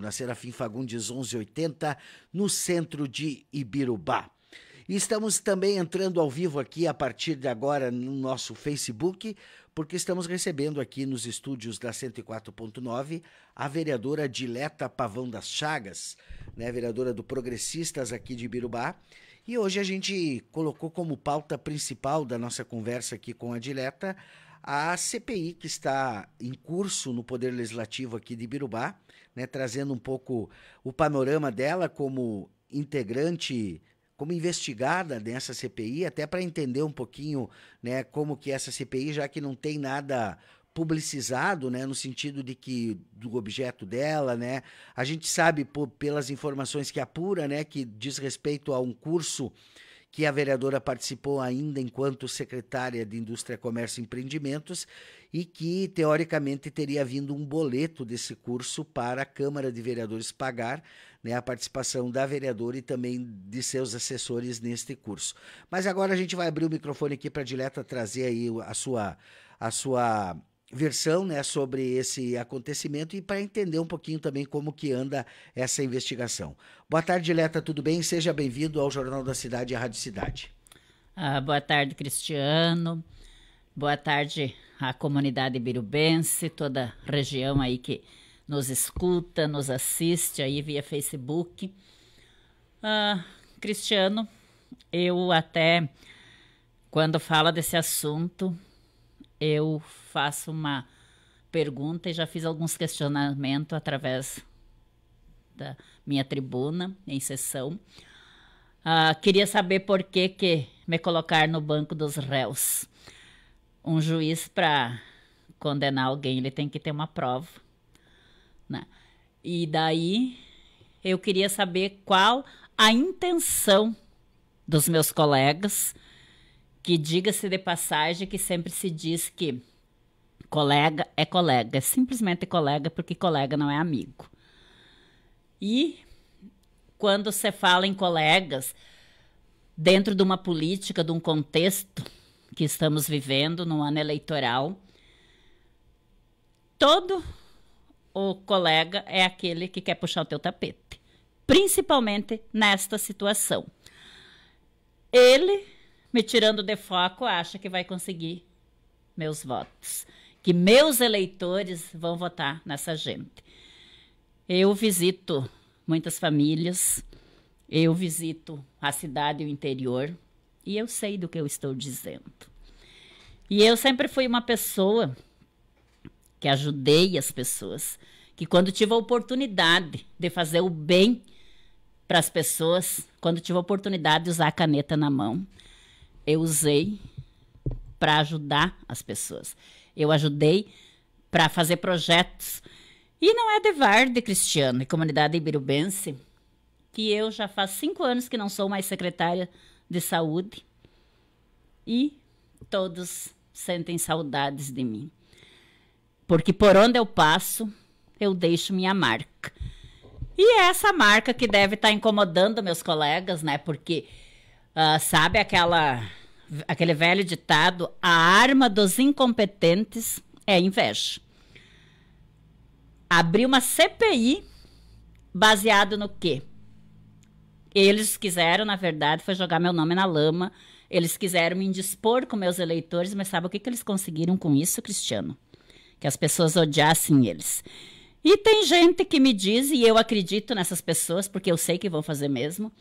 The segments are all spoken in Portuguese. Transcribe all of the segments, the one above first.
na Serafim Fagundes 1180, no centro de Ibirubá. E estamos também entrando ao vivo aqui a partir de agora no nosso Facebook, porque estamos recebendo aqui nos estúdios da 104.9 a vereadora Dileta Pavão das Chagas, né, vereadora do Progressistas aqui de Birubá. E hoje a gente colocou como pauta principal da nossa conversa aqui com a Dileta a CPI que está em curso no Poder Legislativo aqui de Birubá, né, trazendo um pouco o panorama dela como integrante, como investigada nessa CPI, até para entender um pouquinho né, como que essa CPI, já que não tem nada publicizado, né, no sentido de que do objeto dela, né, a gente sabe pelas informações que apura, né, que diz respeito a um curso que a vereadora participou ainda enquanto secretária de Indústria, Comércio e Empreendimentos e que, teoricamente, teria vindo um boleto desse curso para a Câmara de Vereadores pagar né, a participação da vereadora e também de seus assessores neste curso. Mas agora a gente vai abrir o microfone aqui para a Dileta trazer aí a sua, a sua versão né, sobre esse acontecimento e para entender um pouquinho também como que anda essa investigação. Boa tarde, Leta, tudo bem? Seja bem-vindo ao Jornal da Cidade e à Rádio Cidade. Ah, boa tarde, Cristiano. Boa tarde à comunidade birubense, toda a região aí que nos escuta, nos assiste aí via Facebook. Ah, Cristiano, eu até quando fala desse assunto, eu faço uma pergunta e já fiz alguns questionamentos através da minha tribuna em sessão. Uh, queria saber por que, que me colocar no banco dos réus. Um juiz, para condenar alguém, ele tem que ter uma prova. Né? E daí eu queria saber qual a intenção dos meus colegas que diga-se de passagem que sempre se diz que colega é colega, é simplesmente colega, porque colega não é amigo. E quando se fala em colegas, dentro de uma política, de um contexto que estamos vivendo no ano eleitoral, todo o colega é aquele que quer puxar o teu tapete, principalmente nesta situação. Ele me tirando de foco, acha que vai conseguir meus votos. Que meus eleitores vão votar nessa gente. Eu visito muitas famílias, eu visito a cidade e o interior, e eu sei do que eu estou dizendo. E eu sempre fui uma pessoa que ajudei as pessoas, que quando tive a oportunidade de fazer o bem para as pessoas, quando tive a oportunidade de usar a caneta na mão, eu usei para ajudar as pessoas. Eu ajudei para fazer projetos. E não é de Varde, Cristiano, e comunidade ibirubense, que eu já faz cinco anos que não sou mais secretária de saúde. E todos sentem saudades de mim. Porque por onde eu passo, eu deixo minha marca. E é essa marca que deve estar tá incomodando meus colegas, né? Porque, uh, sabe aquela aquele velho ditado: a arma dos incompetentes é a inveja. Abriu uma CPI baseado no quê? Eles quiseram, na verdade, foi jogar meu nome na lama. Eles quiseram me indispor com meus eleitores, mas sabe o que, que eles conseguiram com isso, Cristiano? Que as pessoas odiassem eles. E tem gente que me diz, e eu acredito nessas pessoas, porque eu sei que vão fazer mesmo,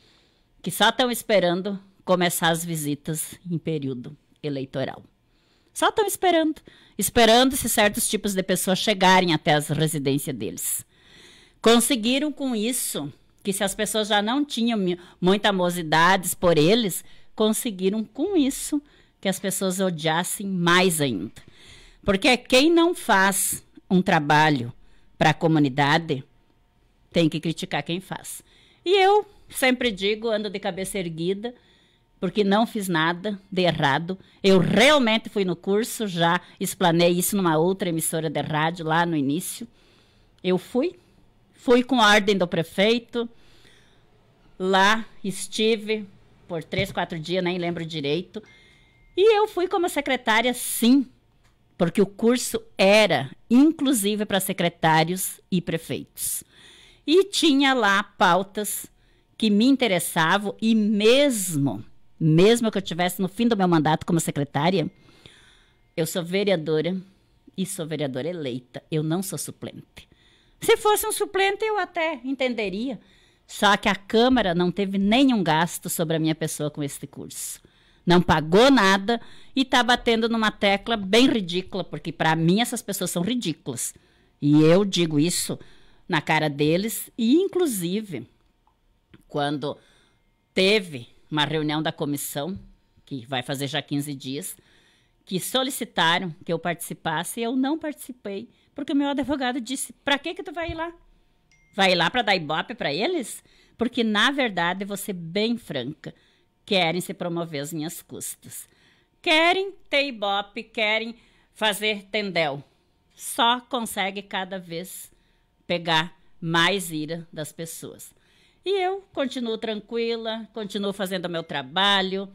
que só estão esperando começar as visitas em período eleitoral. Só estão esperando, esperando se certos tipos de pessoas chegarem até as residências deles. Conseguiram com isso que se as pessoas já não tinham muita amosidades por eles, conseguiram com isso que as pessoas odiassem mais ainda. Porque quem não faz um trabalho para a comunidade tem que criticar quem faz. E eu sempre digo, ando de cabeça erguida, porque não fiz nada de errado. Eu realmente fui no curso, já explanei isso numa outra emissora de rádio lá no início. Eu fui, fui com a ordem do prefeito, lá estive por três, quatro dias, nem lembro direito. E eu fui como secretária, sim, porque o curso era inclusive para secretários e prefeitos. E tinha lá pautas que me interessavam e mesmo mesmo que eu estivesse no fim do meu mandato como secretária, eu sou vereadora e sou vereadora eleita. Eu não sou suplente. Se fosse um suplente, eu até entenderia. Só que a Câmara não teve nenhum gasto sobre a minha pessoa com este curso. Não pagou nada e está batendo numa tecla bem ridícula, porque para mim essas pessoas são ridículas. E eu digo isso na cara deles, e inclusive quando teve uma reunião da comissão, que vai fazer já 15 dias, que solicitaram que eu participasse e eu não participei, porque o meu advogado disse: "Para que que tu vai ir lá? Vai ir lá para dar ibope para eles?" Porque na verdade, você bem franca, querem se promover às minhas custas. Querem ter ibope, querem fazer tendel. Só consegue cada vez pegar mais ira das pessoas. E eu continuo tranquila, continuo fazendo meu trabalho,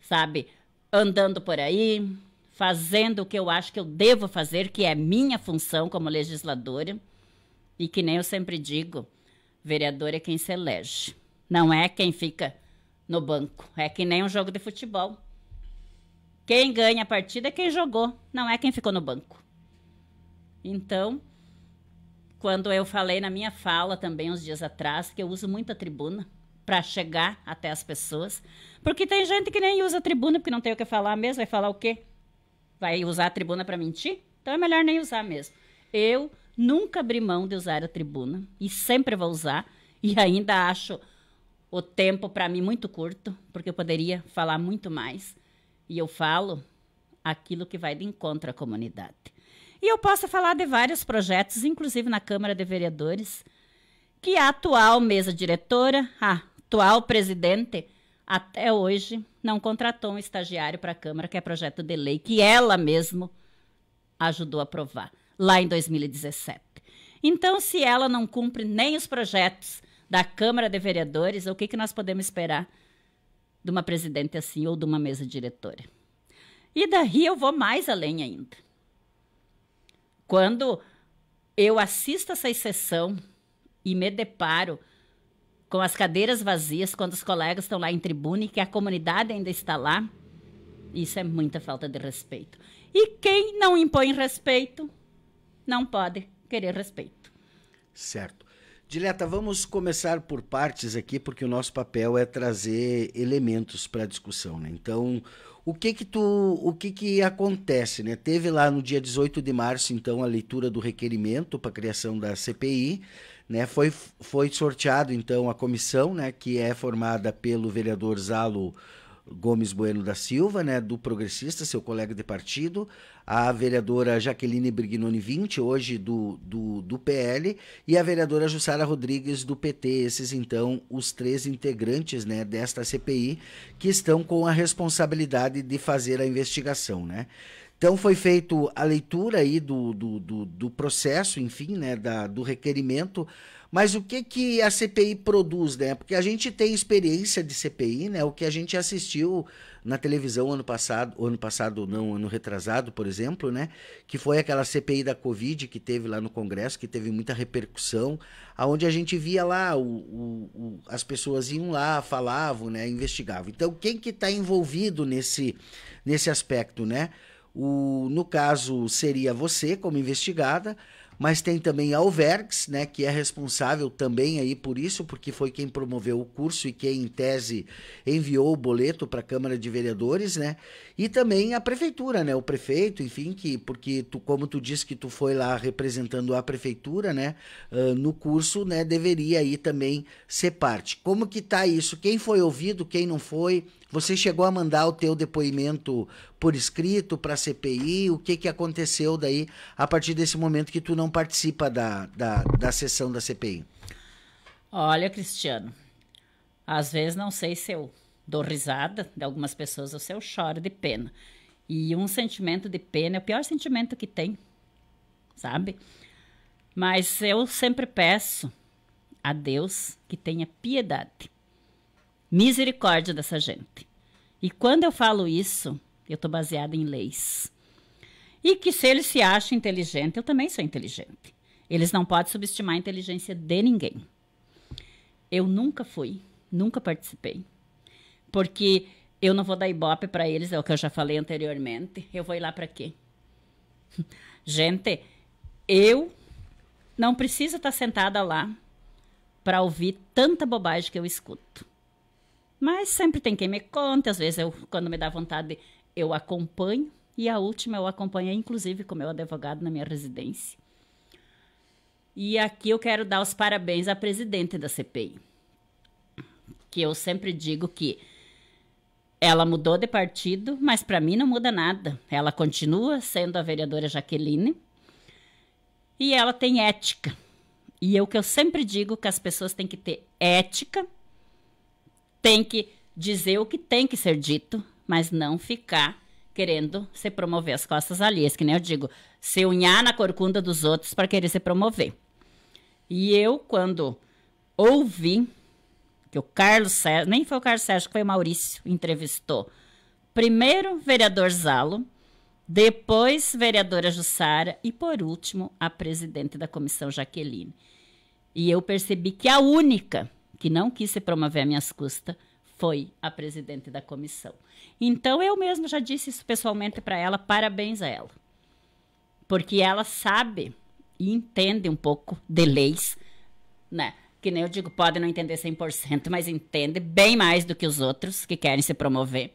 sabe? Andando por aí, fazendo o que eu acho que eu devo fazer, que é minha função como legisladora. E que nem eu sempre digo, vereador é quem se elege, não é quem fica no banco. É que nem um jogo de futebol. Quem ganha a partida é quem jogou, não é quem ficou no banco. Então, quando eu falei na minha fala também uns dias atrás que eu uso muito a tribuna para chegar até as pessoas, porque tem gente que nem usa a tribuna porque não tem o que falar mesmo, vai falar o quê? Vai usar a tribuna para mentir? Então é melhor nem usar mesmo. Eu nunca abri mão de usar a tribuna e sempre vou usar e ainda acho o tempo para mim muito curto, porque eu poderia falar muito mais. E eu falo aquilo que vai de encontro à comunidade. E eu posso falar de vários projetos, inclusive na Câmara de Vereadores, que a atual mesa diretora, a atual presidente, até hoje não contratou um estagiário para a Câmara, que é projeto de lei que ela mesma ajudou a aprovar lá em 2017. Então, se ela não cumpre nem os projetos da Câmara de Vereadores, o que, que nós podemos esperar de uma presidente assim ou de uma mesa diretora? E daí eu vou mais além ainda. Quando eu assisto essa sessão e me deparo com as cadeiras vazias, quando os colegas estão lá em tribune, que a comunidade ainda está lá, isso é muita falta de respeito. E quem não impõe respeito, não pode querer respeito. Certo. Dileta, vamos começar por partes aqui, porque o nosso papel é trazer elementos para a discussão. Né? Então, o que que tu, o que que acontece, né? Teve lá no dia 18 de março, então, a leitura do requerimento para criação da CPI, né? Foi, foi sorteado, então, a comissão, né? Que é formada pelo vereador Zalo Gomes Bueno da Silva, né, do Progressista, seu colega de partido, a vereadora Jaqueline Brignoni 20, hoje do, do, do, PL, e a vereadora Jussara Rodrigues do PT. Esses, então, os três integrantes né, desta CPI que estão com a responsabilidade de fazer a investigação. Né? Então foi feito a leitura aí do, do, do, do processo, enfim, né, da, do requerimento mas o que, que a CPI produz, né? Porque a gente tem experiência de CPI, né? O que a gente assistiu na televisão ano passado, ano passado não, ano retrasado, por exemplo, né? Que foi aquela CPI da Covid que teve lá no Congresso, que teve muita repercussão, aonde a gente via lá, o, o, o, as pessoas iam lá, falavam, né? Investigavam. Então, quem que está envolvido nesse, nesse aspecto, né? O, no caso, seria você como investigada, mas tem também a UVERGS, né, que é responsável também aí por isso, porque foi quem promoveu o curso e quem, em tese, enviou o boleto para a Câmara de Vereadores, né, e também a Prefeitura, né, o prefeito, enfim, que, porque tu, como tu disse que tu foi lá representando a Prefeitura, né, uh, no curso, né, deveria aí também ser parte. Como que tá isso? Quem foi ouvido, quem não foi? Você chegou a mandar o teu depoimento por escrito para a CPI? O que, que aconteceu daí a partir desse momento que tu não participa da, da, da sessão da CPI? Olha, Cristiano, às vezes não sei se eu dou risada de algumas pessoas ou se eu choro de pena. E um sentimento de pena é o pior sentimento que tem, sabe? Mas eu sempre peço a Deus que tenha piedade misericórdia dessa gente. E quando eu falo isso, eu estou baseada em leis. E que se eles se acham inteligente, eu também sou inteligente. Eles não podem subestimar a inteligência de ninguém. Eu nunca fui, nunca participei. Porque eu não vou dar ibope para eles, é o que eu já falei anteriormente. Eu vou ir lá para quê? Gente, eu não preciso estar tá sentada lá para ouvir tanta bobagem que eu escuto. Mas sempre tem quem me conte, às vezes eu, quando me dá vontade, eu acompanho. E a última eu acompanhei, inclusive, com meu advogado na minha residência. E aqui eu quero dar os parabéns à presidente da CPI. Que eu sempre digo que ela mudou de partido, mas para mim não muda nada. Ela continua sendo a vereadora Jaqueline e ela tem ética. E é o que eu sempre digo que as pessoas têm que ter ética tem que dizer o que tem que ser dito, mas não ficar querendo se promover as costas alheias, que nem eu digo, se unhar na corcunda dos outros para querer se promover. E eu, quando ouvi que o Carlos Sérgio, nem foi o Carlos Sérgio, foi o Maurício, entrevistou. Primeiro, vereador Zalo, depois, vereadora Jussara e, por último, a presidente da comissão, Jaqueline. E eu percebi que a única que não quis se promover a minhas custas, foi a presidente da comissão. Então eu mesmo já disse isso pessoalmente para ela, parabéns a ela. Porque ela sabe e entende um pouco de leis, né? Que nem eu digo, pode não entender 100%, mas entende bem mais do que os outros que querem se promover.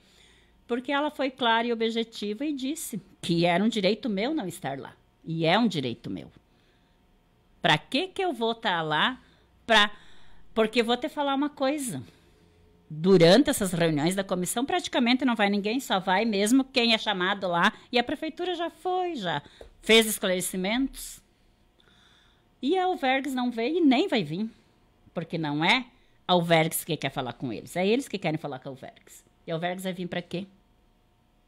Porque ela foi clara e objetiva e disse que era um direito meu não estar lá. E é um direito meu. Para que que eu vou estar tá lá para porque vou te falar uma coisa. Durante essas reuniões da comissão, praticamente não vai ninguém, só vai mesmo quem é chamado lá. E a prefeitura já foi, já fez esclarecimentos. E a Alvergues não veio e nem vai vir. Porque não é a Alvergues que quer falar com eles, é eles que querem falar com a Alvergues. E a Alvergues vai vir para quê?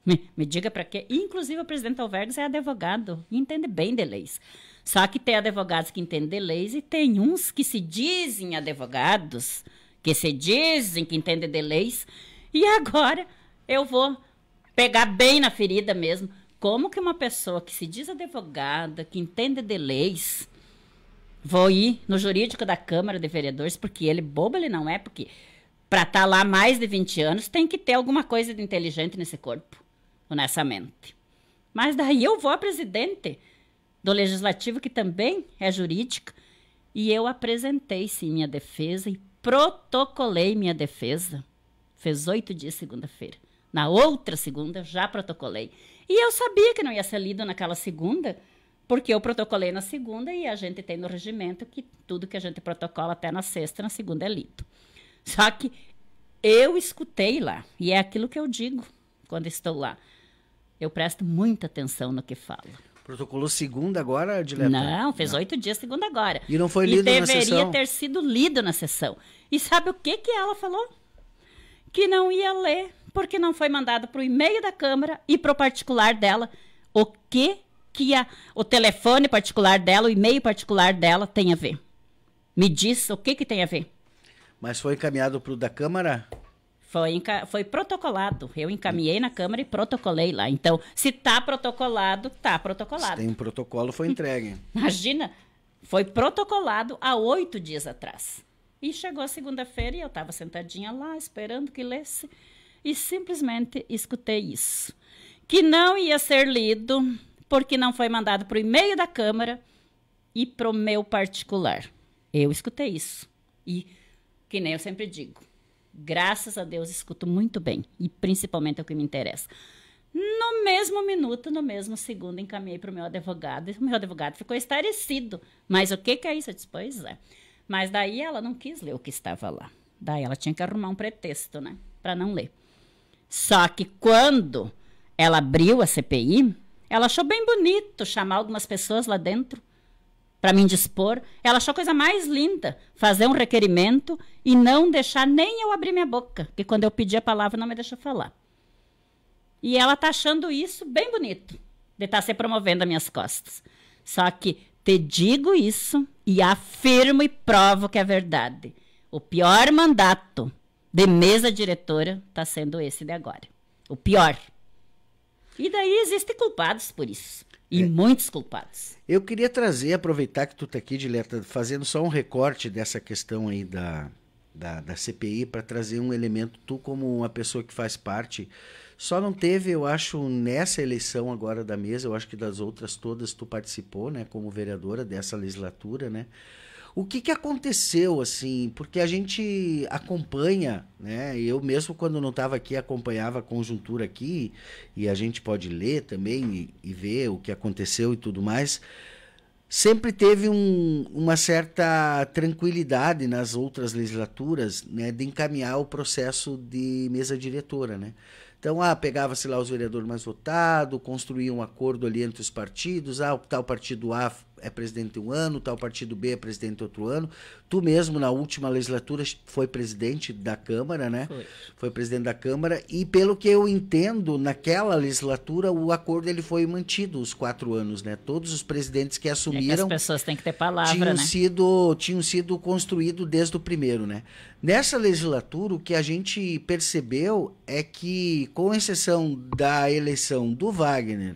Me, me diga para quê? Inclusive, o presidente Alvergues é advogado e entende bem de leis. Só que tem advogados que entendem de leis e tem uns que se dizem advogados, que se dizem que entendem de leis. E agora eu vou pegar bem na ferida mesmo. Como que uma pessoa que se diz advogada, que entende de leis, vou ir no jurídico da Câmara de Vereadores, porque ele bobo ele não é, porque para estar tá lá mais de 20 anos tem que ter alguma coisa de inteligente nesse corpo, nessa mente Mas daí eu vou a presidente do legislativo, que também é jurídica, e eu apresentei sim minha defesa e protocolei minha defesa. Fez oito dias segunda-feira. Na outra segunda, já protocolei. E eu sabia que não ia ser lido naquela segunda, porque eu protocolei na segunda e a gente tem no regimento que tudo que a gente protocola até na sexta, na segunda é lido. Só que eu escutei lá, e é aquilo que eu digo quando estou lá. Eu presto muita atenção no que falo. Protocolo segunda agora, Dileta? Não, fez oito dias segunda agora. E não foi lido na sessão? E deveria ter sido lido na sessão. E sabe o que, que ela falou? Que não ia ler, porque não foi mandado para o e-mail da Câmara e para o particular dela. O que que a, o telefone particular dela, o e-mail particular dela tem a ver? Me diz o que, que tem a ver. Mas foi encaminhado para o da Câmara? Foi, foi protocolado. Eu encaminhei hum. na Câmara e protocolei lá. Então, se está protocolado, está protocolado. Se tem um protocolo, foi entregue. Imagina, foi protocolado há oito dias atrás. E chegou segunda-feira e eu estava sentadinha lá, esperando que lesse. E simplesmente escutei isso. Que não ia ser lido, porque não foi mandado para o e-mail da Câmara e para o meu particular. Eu escutei isso. E, que nem eu sempre digo, graças a Deus, escuto muito bem. E principalmente é o que me interessa. No mesmo minuto, no mesmo segundo, encaminhei para o meu advogado. E o meu advogado ficou estarecido. Mas o que, que é isso? Eu disse, pois é. Mas daí ela não quis ler o que estava lá. Daí ela tinha que arrumar um pretexto, né? Para não ler. Só que quando ela abriu a CPI, ela achou bem bonito chamar algumas pessoas lá dentro para me indispor. Ela achou a coisa mais linda fazer um requerimento e não deixar nem eu abrir minha boca, que quando eu pedi a palavra não me deixa falar. E ela tá achando isso bem bonito, de estar tá se promovendo a minhas costas. Só que te digo isso e afirmo e provo que é verdade. O pior mandato de mesa diretora está sendo esse de agora. O pior. E daí existem culpados por isso. E é. muitos culpados. Eu queria trazer, aproveitar que tu está aqui, Dileta, fazendo só um recorte dessa questão aí da, da, da CPI, para trazer um elemento, tu como uma pessoa que faz parte, só não teve, eu acho, nessa eleição agora da mesa, eu acho que das outras todas tu participou, né, como vereadora dessa legislatura, né, o que, que aconteceu, assim? Porque a gente acompanha, né? Eu mesmo, quando não estava aqui, acompanhava a conjuntura aqui, e a gente pode ler também e, e ver o que aconteceu e tudo mais. Sempre teve um, uma certa tranquilidade nas outras legislaturas né, de encaminhar o processo de mesa diretora, né? Então, ah, pegava-se lá os vereadores mais votados, construía um acordo ali entre os partidos, ah, o tal partido A é presidente um ano, tal partido B é presidente outro ano. Tu mesmo, na última legislatura, foi presidente da Câmara, né? Foi. foi presidente da Câmara. E pelo que eu entendo, naquela legislatura, o acordo ele foi mantido os quatro anos, né? Todos os presidentes que assumiram. É que as pessoas têm que ter palavra. Tinham, né? sido, tinham sido construído desde o primeiro, né? Nessa legislatura, o que a gente percebeu é que, com exceção da eleição do Wagner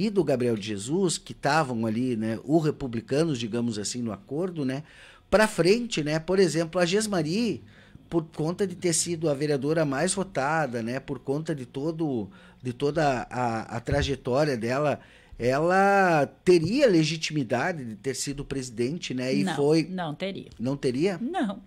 e do Gabriel de Jesus, que estavam ali, né, o republicanos, digamos assim, no acordo, né, para frente, né, por exemplo, a Gesmari, por conta de ter sido a vereadora mais votada, né, por conta de todo de toda a, a trajetória dela, ela teria legitimidade de ter sido presidente, né? E não, foi. Não teria. Não teria? Não.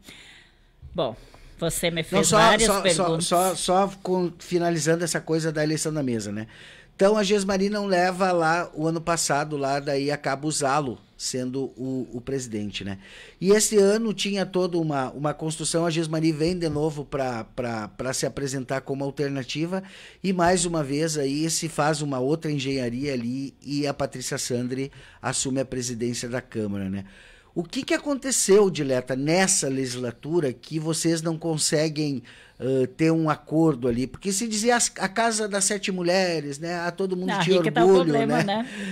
Bom, você me fez não, só, várias só, perguntas. Só, só, só com, finalizando essa coisa da eleição da mesa, né? Então a Gesmari não leva lá o ano passado, lá daí acaba usá-lo sendo o, o presidente, né? E esse ano tinha toda uma, uma construção, a Gesmari vem de novo para se apresentar como alternativa e mais uma vez aí se faz uma outra engenharia ali e a Patrícia Sandri assume a presidência da Câmara, né? O que, que aconteceu, Dileta, nessa legislatura que vocês não conseguem eh, ter um acordo ali. Porque se dizia a casa das sete mulheres, né? a ah, todo mundo ah, tinha tá orgulho, tá problema, né?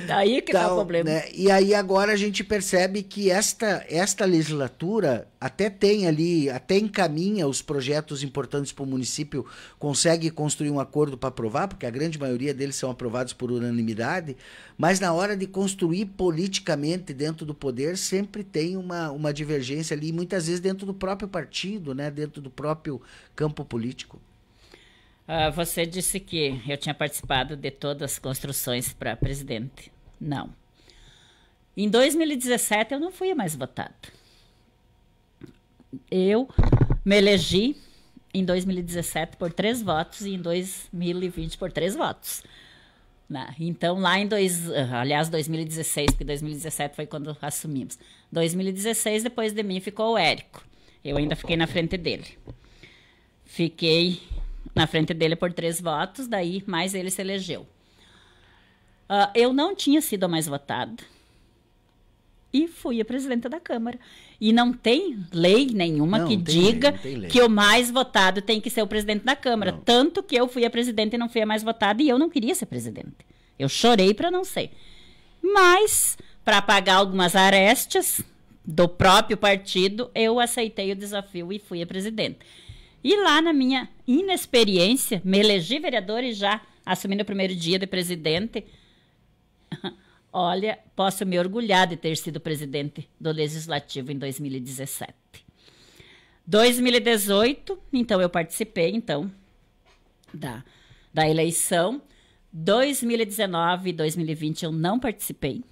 né? Aí que então, tá o problema. Né? E aí agora a gente percebe que esta, esta legislatura até tem ali, até encaminha os projetos importantes para o município, consegue construir um acordo para aprovar, porque a grande maioria deles são aprovados por unanimidade, mas na hora de construir politicamente dentro do poder, sempre tem uma, uma divergência ali, muitas vezes dentro do próprio partido, né? dentro do próprio campo campo político? Uh, você disse que eu tinha participado de todas as construções para presidente. Não. Em 2017 eu não fui mais votada. Eu me elegi em 2017 por três votos e em 2020 por três votos. Né? Então, lá em dois, ah, aliás, 2016, porque 2017 foi quando assumimos. 2016, depois de mim, ficou o Érico. Eu ainda fiquei na frente dele. Fiquei na frente dele por três votos, daí mais ele se elegeu. Uh, eu não tinha sido a mais votada e fui a presidenta da Câmara. E não tem lei nenhuma não, que diga lei, que o mais votado tem que ser o presidente da Câmara. Não. Tanto que eu fui a presidente e não fui a mais votada e eu não queria ser presidente. Eu chorei para não ser. Mas, para pagar algumas arestas do próprio partido, eu aceitei o desafio e fui a presidente. E lá na minha inexperiência, me elegi vereador e já assumindo o primeiro dia de presidente, olha, posso me orgulhar de ter sido presidente do Legislativo em 2017. 2018, então eu participei então da, da eleição. 2019 e 2020 eu não participei.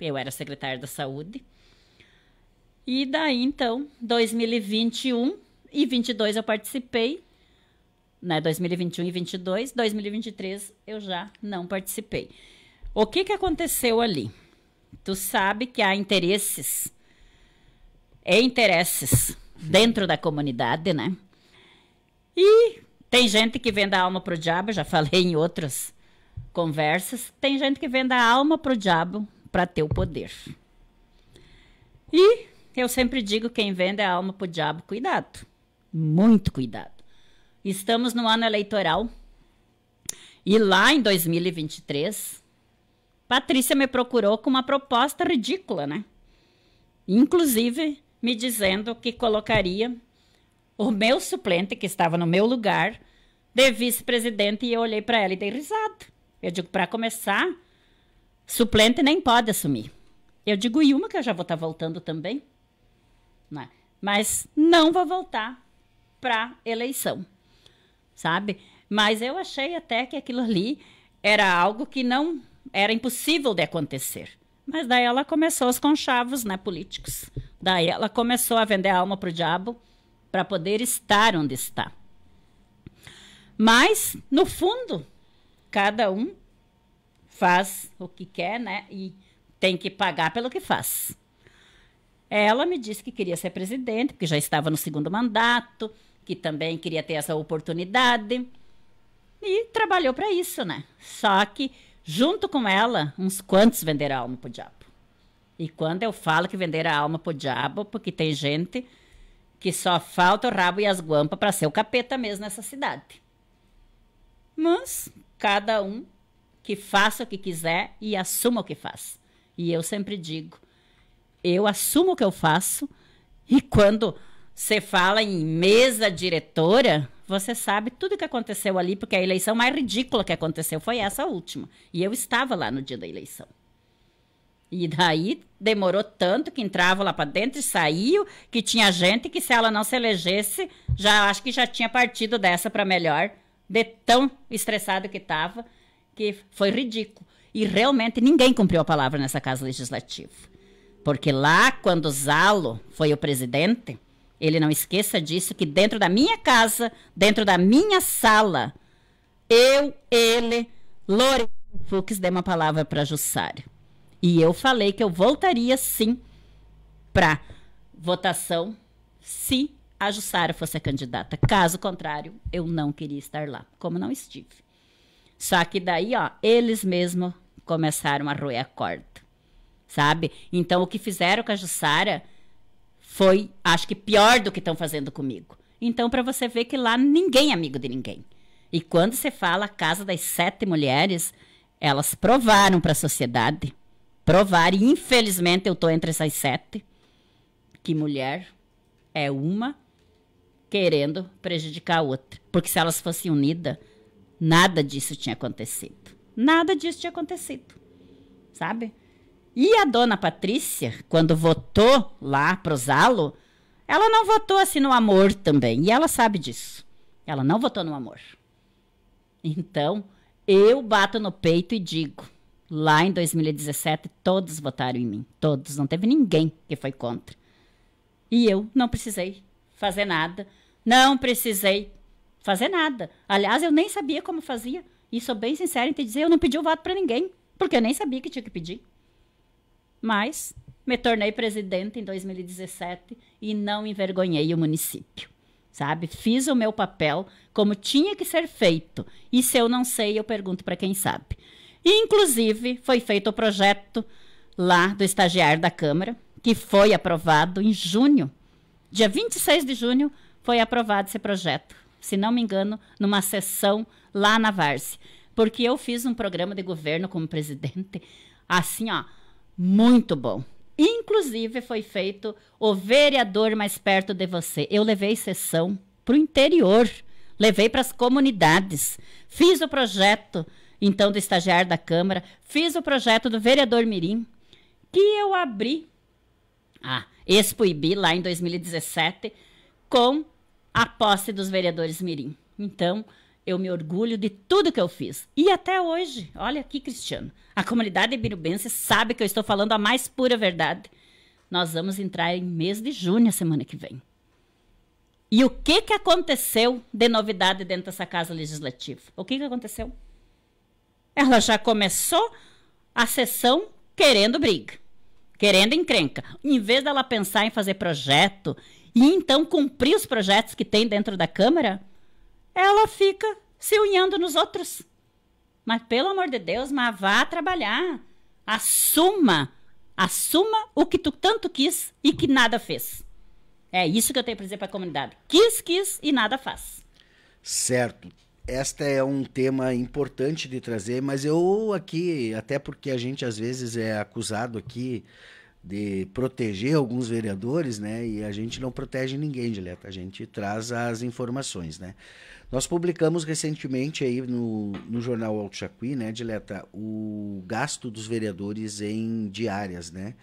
Eu era secretária da Saúde. E daí então, 2021 e 22 eu participei, né? 2021 e 22. 2023 eu já não participei. O que que aconteceu ali? Tu sabe que há interesses e interesses dentro da comunidade, né? E tem gente que vende a alma pro diabo, já falei em outras conversas. Tem gente que vende a alma pro diabo para ter o poder. E eu sempre digo: quem vende a alma pro diabo, cuidado. Muito cuidado. Estamos no ano eleitoral. E lá em 2023, Patrícia me procurou com uma proposta ridícula, né? Inclusive me dizendo que colocaria o meu suplente, que estava no meu lugar, de vice-presidente, e eu olhei para ela e dei risada. Eu digo, para começar, suplente nem pode assumir. Eu digo, e uma que eu já vou estar tá voltando também? Né? Mas não vou voltar para eleição, sabe? Mas eu achei até que aquilo ali era algo que não era impossível de acontecer. Mas daí ela começou os conchavos, né, políticos. Daí ela começou a vender a alma pro diabo para poder estar onde está. Mas, no fundo, cada um faz o que quer, né? E tem que pagar pelo que faz. Ela me disse que queria ser presidente, porque já estava no segundo mandato, que também queria ter essa oportunidade e trabalhou para isso, né? Só que junto com ela, uns quantos venderam a alma pro diabo. E quando eu falo que venderam a alma pro diabo, porque tem gente que só falta o rabo e as guampas para ser o capeta mesmo nessa cidade. Mas cada um que faça o que quiser e assuma o que faz. E eu sempre digo, eu assumo o que eu faço e quando você fala em mesa diretora, você sabe tudo o que aconteceu ali, porque a eleição mais ridícula que aconteceu foi essa última. E eu estava lá no dia da eleição. E daí demorou tanto que entrava lá para dentro e saiu, que tinha gente que se ela não se elegesse, já acho que já tinha partido dessa para melhor, de tão estressado que estava, que foi ridículo. E realmente ninguém cumpriu a palavra nessa casa legislativa. Porque lá quando Zalo foi o presidente, ele não esqueça disso que dentro da minha casa, dentro da minha sala, eu, ele, Lorena Fux deu uma palavra para Jussário. E eu falei que eu voltaria sim para votação se a Jussara fosse a candidata. Caso contrário, eu não queria estar lá, como não estive. Só que daí, ó, eles mesmos começaram a roer a corda, sabe? Então, o que fizeram com a Jussara foi, acho que pior do que estão fazendo comigo. Então, para você ver que lá ninguém é amigo de ninguém. E quando você fala a casa das sete mulheres, elas provaram para a sociedade, provaram, e infelizmente eu estou entre essas sete, que mulher é uma querendo prejudicar a outra. Porque se elas fossem unidas, nada disso tinha acontecido. Nada disso tinha acontecido, sabe? E a dona Patrícia, quando votou lá pro Zalo, ela não votou assim no amor também. E ela sabe disso. Ela não votou no amor. Então, eu bato no peito e digo: lá em 2017, todos votaram em mim. Todos. Não teve ninguém que foi contra. E eu não precisei fazer nada. Não precisei fazer nada. Aliás, eu nem sabia como fazia. E sou bem sincera em te dizer: eu não pedi o voto para ninguém. Porque eu nem sabia que tinha que pedir mas me tornei presidente em 2017 e não envergonhei o município. Sabe? Fiz o meu papel como tinha que ser feito. E se eu não sei, eu pergunto para quem sabe. E, inclusive, foi feito o projeto lá do estagiário da Câmara, que foi aprovado em junho. Dia 26 de junho foi aprovado esse projeto, se não me engano, numa sessão lá na Varse. Porque eu fiz um programa de governo como presidente, assim, ó, muito bom. Inclusive foi feito o vereador mais perto de você. Eu levei sessão para o interior, levei para as comunidades, fiz o projeto então do estagiário da Câmara, fiz o projeto do vereador Mirim, que eu abri a Expo IBI lá em 2017 com a posse dos vereadores Mirim. Então, eu me orgulho de tudo que eu fiz. E até hoje, olha aqui, Cristiano, a comunidade birubense sabe que eu estou falando a mais pura verdade. Nós vamos entrar em mês de junho, a semana que vem. E o que, que aconteceu de novidade dentro dessa casa legislativa? O que, que aconteceu? Ela já começou a sessão querendo briga, querendo encrenca. Em vez dela pensar em fazer projeto e então cumprir os projetos que tem dentro da Câmara, ela fica se unhando nos outros. Mas pelo amor de Deus, mas vá trabalhar. Assuma, assuma o que tu tanto quis e que nada fez. É isso que eu tenho para dizer para a comunidade. Quis, quis e nada faz. Certo. Esta é um tema importante de trazer, mas eu aqui, até porque a gente às vezes é acusado aqui de proteger alguns vereadores, né? E a gente não protege ninguém, Dileta. A gente traz as informações, né? Nós publicamos recentemente aí no, no jornal Alto Chacuí, né, Dileta, o gasto dos vereadores em diárias, né?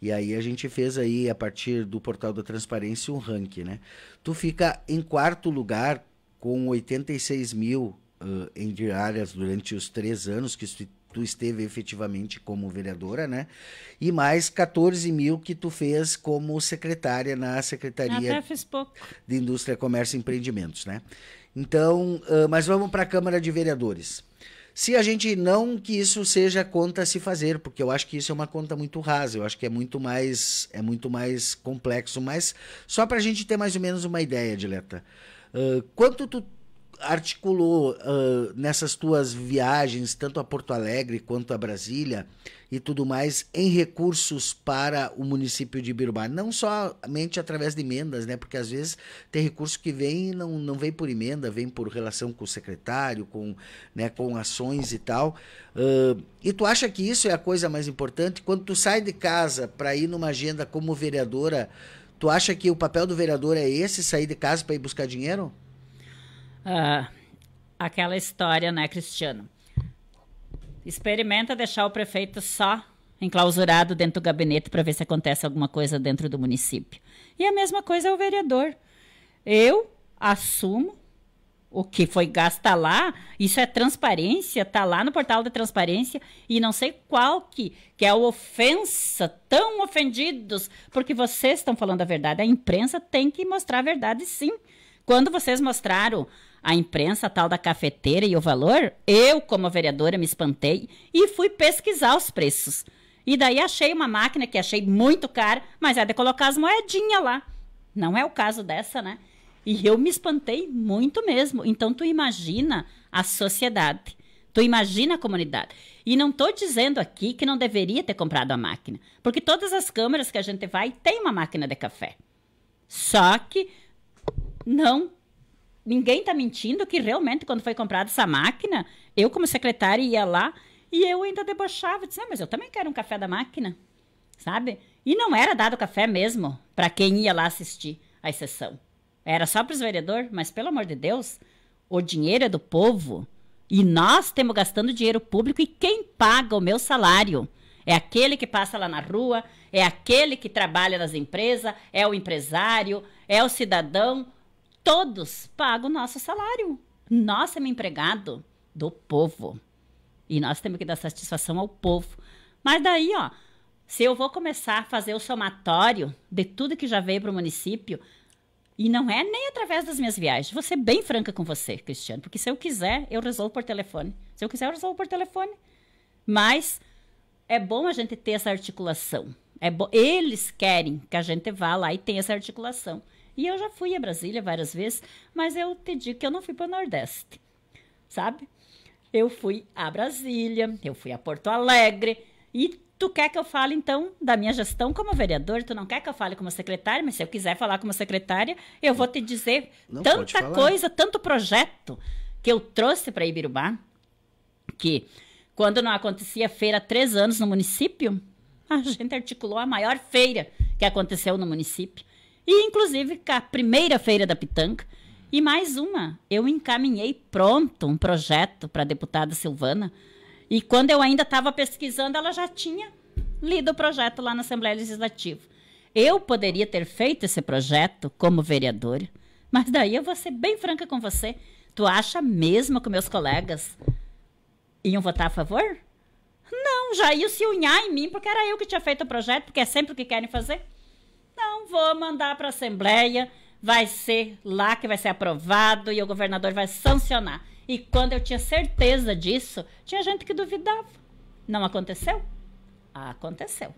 E aí a gente fez aí, a partir do portal da transparência, um ranking, né? Tu fica em quarto lugar com 86 mil uh, em diárias durante os três anos que tu esteve efetivamente como vereadora, né? E mais 14 mil que tu fez como secretária na Secretaria de Indústria, Comércio e Empreendimentos, né? Então, uh, mas vamos para a Câmara de Vereadores. Se a gente não que isso seja conta a se fazer, porque eu acho que isso é uma conta muito rasa, eu acho que é muito mais é muito mais complexo, mas só para a gente ter mais ou menos uma ideia, Dileta. Uh, quanto tu articulou uh, nessas tuas viagens, tanto a Porto Alegre quanto a Brasília e tudo mais, em recursos para o município de Birubá? Não somente através de emendas, né? Porque às vezes tem recurso que vem não, não vem por emenda, vem por relação com o secretário, com, né, com ações e tal. Uh, e tu acha que isso é a coisa mais importante? Quando tu sai de casa para ir numa agenda como vereadora, tu acha que o papel do vereador é esse, sair de casa para ir buscar dinheiro? uh, aquela história, né, Cristiano? Experimenta deixar o prefeito só enclausurado dentro do gabinete para ver se acontece alguma coisa dentro do município. E a mesma coisa é o vereador. Eu assumo o que foi gasto lá, isso é transparência, tá lá no portal da transparência e não sei qual que, que é a ofensa, tão ofendidos, porque vocês estão falando a verdade, a imprensa tem que mostrar a verdade sim. Quando vocês mostraram a imprensa tal da cafeteira e o valor, eu, como vereadora, me espantei e fui pesquisar os preços. E daí achei uma máquina que achei muito cara, mas é de colocar as moedinhas lá. Não é o caso dessa, né? E eu me espantei muito mesmo. Então tu imagina a sociedade, tu imagina a comunidade. E não estou dizendo aqui que não deveria ter comprado a máquina, porque todas as câmeras que a gente vai tem uma máquina de café. Só que não ninguém está mentindo que realmente quando foi comprada essa máquina, eu como secretária ia lá e eu ainda debochava, disse, ah, mas eu também quero um café da máquina, sabe? E não era dado café mesmo para quem ia lá assistir a sessão. Era só para os vereadores, mas pelo amor de Deus, o dinheiro é do povo e nós estamos gastando dinheiro público e quem paga o meu salário? É aquele que passa lá na rua, é aquele que trabalha nas empresas, é o empresário, é o cidadão todos pagam o nosso salário. Nós somos empregado do povo. E nós temos que dar satisfação ao povo. Mas daí, ó, se eu vou começar a fazer o somatório de tudo que já veio para o município, e não é nem através das minhas viagens. Vou ser bem franca com você, Cristiano, porque se eu quiser, eu resolvo por telefone. Se eu quiser, eu resolvo por telefone. Mas é bom a gente ter essa articulação. É Eles querem que a gente vá lá e tenha essa articulação. E eu já fui a Brasília várias vezes, mas eu te digo que eu não fui para o Nordeste, sabe? Eu fui a Brasília, eu fui a Porto Alegre e tu quer que eu fale então da minha gestão como vereador, tu não quer que eu fale como secretária, mas se eu quiser falar como secretária, eu vou te dizer não, tanta coisa, tanto projeto que eu trouxe para Ibirubá, que quando não acontecia feira há três anos no município, a gente articulou a maior feira que aconteceu no município. E, inclusive, é a primeira feira da Pitanca. E mais uma, eu encaminhei pronto um projeto para a deputada Silvana. E quando eu ainda estava pesquisando, ela já tinha lido o projeto lá na Assembleia Legislativa. Eu poderia ter feito esse projeto como vereadora, mas daí eu vou ser bem franca com você. Tu acha mesmo que meus colegas iam votar a favor? Não, já iam se unhar em mim, porque era eu que tinha feito o projeto, porque é sempre o que querem fazer vou mandar para a Assembleia, vai ser lá que vai ser aprovado e o governador vai sancionar. E quando eu tinha certeza disso, tinha gente que duvidava. Não aconteceu? Aconteceu.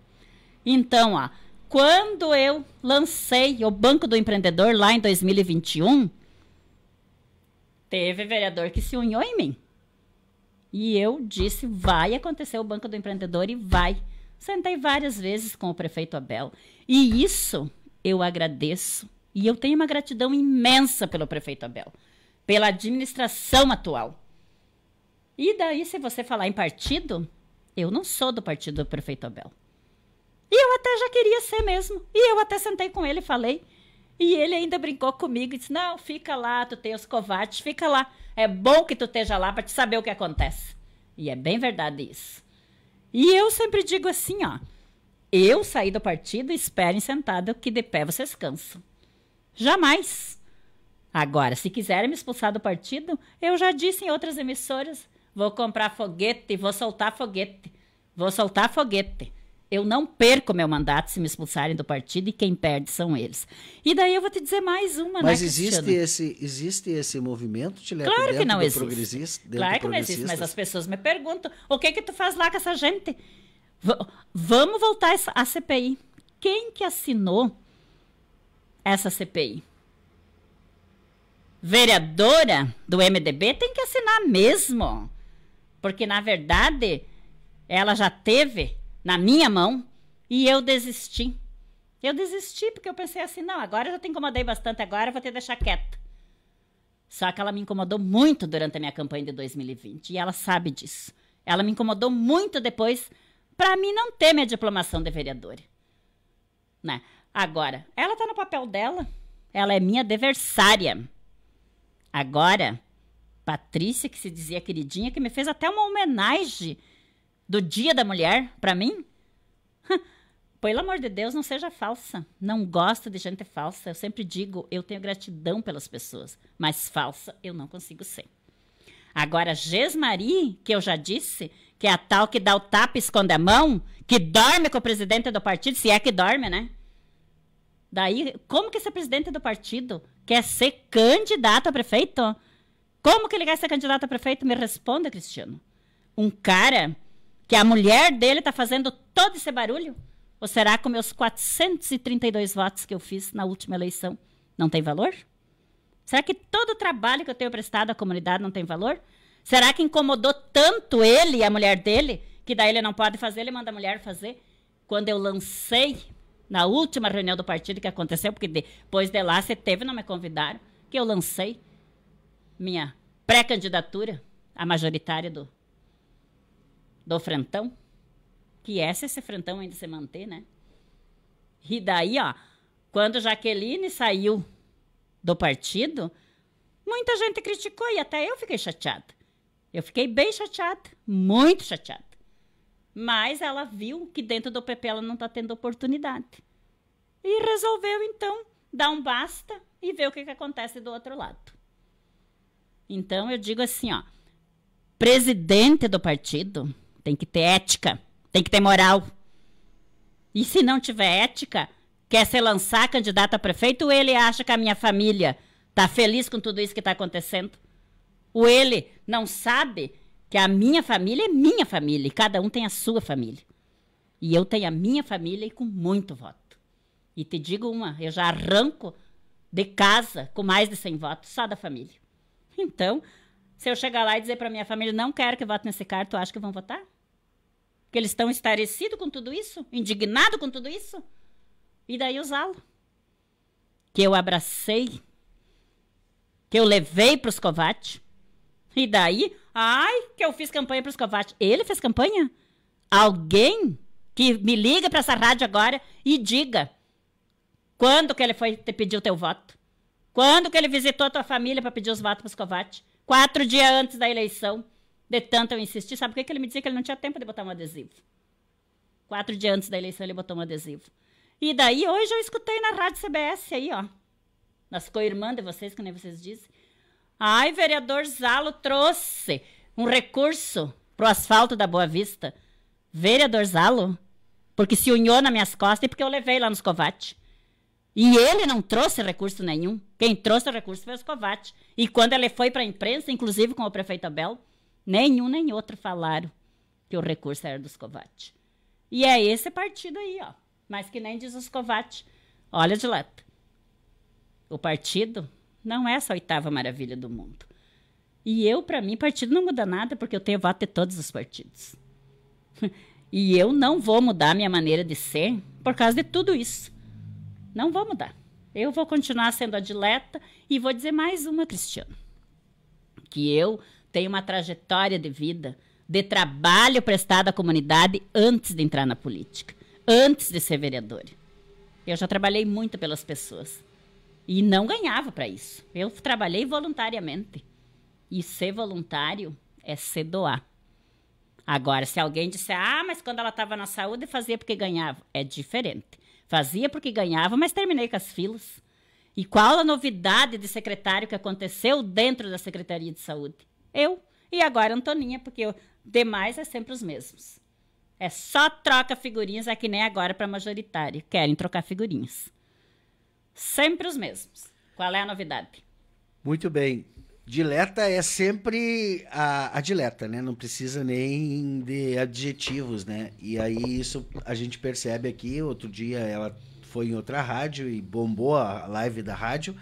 Então, ó, quando eu lancei o Banco do Empreendedor lá em 2021, teve vereador que se unhou em mim. E eu disse: vai acontecer o Banco do Empreendedor e vai. Sentei várias vezes com o prefeito Abel. E isso eu agradeço. E eu tenho uma gratidão imensa pelo prefeito Abel, pela administração atual. E daí, se você falar em partido, eu não sou do partido do prefeito Abel. E eu até já queria ser mesmo. E eu até sentei com ele e falei. E ele ainda brincou comigo e disse: Não, fica lá, tu tem os covates, fica lá. É bom que tu esteja lá para te saber o que acontece. E é bem verdade isso. E eu sempre digo assim, ó. Eu saí do partido, esperem sentada, que de pé vocês cansam. Jamais. Agora, se quiserem me expulsar do partido, eu já disse em outras emissoras, vou comprar foguete, vou soltar foguete, vou soltar foguete eu não perco meu mandato se me expulsarem do partido e quem perde são eles. E daí eu vou te dizer mais uma, mas né, existe esse existe esse movimento, te Claro que não existe. Claro que não existe, mas as pessoas me perguntam: "O que que tu faz lá com essa gente?" V vamos voltar à CPI. Quem que assinou essa CPI? Vereadora do MDB tem que assinar mesmo. Porque na verdade ela já teve na minha mão e eu desisti. Eu desisti porque eu pensei assim: não, agora eu já te incomodei bastante, agora eu vou que deixar quieta. Só que ela me incomodou muito durante a minha campanha de 2020 e ela sabe disso. Ela me incomodou muito depois para mim não ter minha diplomação de vereadora. Né? Agora, ela tá no papel dela. Ela é minha adversária. Agora, Patrícia, que se dizia queridinha, que me fez até uma homenagem do Dia da Mulher para mim? Pelo amor de Deus, não seja falsa. Não gosto de gente falsa. Eu sempre digo, eu tenho gratidão pelas pessoas, mas falsa eu não consigo ser. Agora, Gesmari, que eu já disse, que é a tal que dá o tapa e esconde a mão, que dorme com o presidente do partido, se é que dorme, né? Daí, como que esse presidente do partido quer ser candidato a prefeito? Como que ele quer ser candidato a prefeito? Me responda, Cristiano. Um cara que a mulher dele está fazendo todo esse barulho? Ou será que meus 432 votos que eu fiz na última eleição não tem valor? Será que todo o trabalho que eu tenho prestado à comunidade não tem valor? Será que incomodou tanto ele e a mulher dele, que daí ele não pode fazer, ele manda a mulher fazer? Quando eu lancei na última reunião do partido que aconteceu, porque depois de lá você teve, não me convidaram, que eu lancei minha pré-candidatura à majoritária do do frentão. Que é se esse frentão ainda se manter, né? E daí, ó, quando Jaqueline saiu do partido, muita gente criticou e até eu fiquei chateada. Eu fiquei bem chateada, muito chateada. Mas ela viu que dentro do PP ela não está tendo oportunidade. E resolveu, então, dar um basta e ver o que, que acontece do outro lado. Então, eu digo assim, ó. Presidente do partido tem que ter ética, tem que ter moral. E se não tiver ética, quer se lançar candidato a prefeito, ou ele acha que a minha família está feliz com tudo isso que está acontecendo? Ou ele não sabe que a minha família é minha família e cada um tem a sua família. E eu tenho a minha família e com muito voto. E te digo uma, eu já arranco de casa com mais de 100 votos, só da família. Então, se eu chegar lá e dizer para minha família, não quero que vote nesse cara, tu acha que vão votar? que eles estão estarecidos com tudo isso, indignados com tudo isso, e daí usá-lo. Que eu abracei, que eu levei para os Kovács, e daí, ai, que eu fiz campanha para os Kovács. Ele fez campanha? Alguém que me liga para essa rádio agora e diga quando que ele foi te pedir o teu voto? Quando que ele visitou a tua família para pedir os votos para os Kovács? Quatro dias antes da eleição. De tanto eu insistir, sabe por que ele me dizia que ele não tinha tempo de botar um adesivo? Quatro dias antes da eleição ele botou um adesivo. E daí, hoje eu escutei na rádio CBS aí, ó. Nas co-irmã de vocês, que nem vocês dizem. Ai, vereador Zalo trouxe um recurso pro asfalto da Boa Vista. Vereador Zalo? Porque se unhou nas minhas costas e porque eu levei lá nos covates. E ele não trouxe recurso nenhum. Quem trouxe o recurso foi os covates. E quando ele foi para a imprensa, inclusive com o prefeito Abel, Nenhum nem outro falaram que o recurso era dos Covati. E é esse partido aí, ó. Mas que nem diz os Covati. Olha de O partido não é essa oitava maravilha do mundo. E eu, para mim, partido não muda nada, porque eu tenho voto de todos os partidos. e eu não vou mudar minha maneira de ser por causa de tudo isso. Não vou mudar. Eu vou continuar sendo a dileta e vou dizer mais uma, Cristiano. Que eu tem uma trajetória de vida, de trabalho prestado à comunidade antes de entrar na política, antes de ser vereadora. Eu já trabalhei muito pelas pessoas e não ganhava para isso. Eu trabalhei voluntariamente. E ser voluntário é se doar. Agora, se alguém disser, ah, mas quando ela estava na saúde fazia porque ganhava, é diferente. Fazia porque ganhava, mas terminei com as filas. E qual a novidade de secretário que aconteceu dentro da Secretaria de Saúde? eu e agora Antoninha, porque demais é sempre os mesmos. É só troca figurinhas, é que nem agora para majoritário. Querem trocar figurinhas. Sempre os mesmos. Qual é a novidade? Muito bem. Dileta é sempre a, a, dileta, né? Não precisa nem de adjetivos, né? E aí isso a gente percebe aqui. Outro dia ela foi em outra rádio e bombou a live da rádio.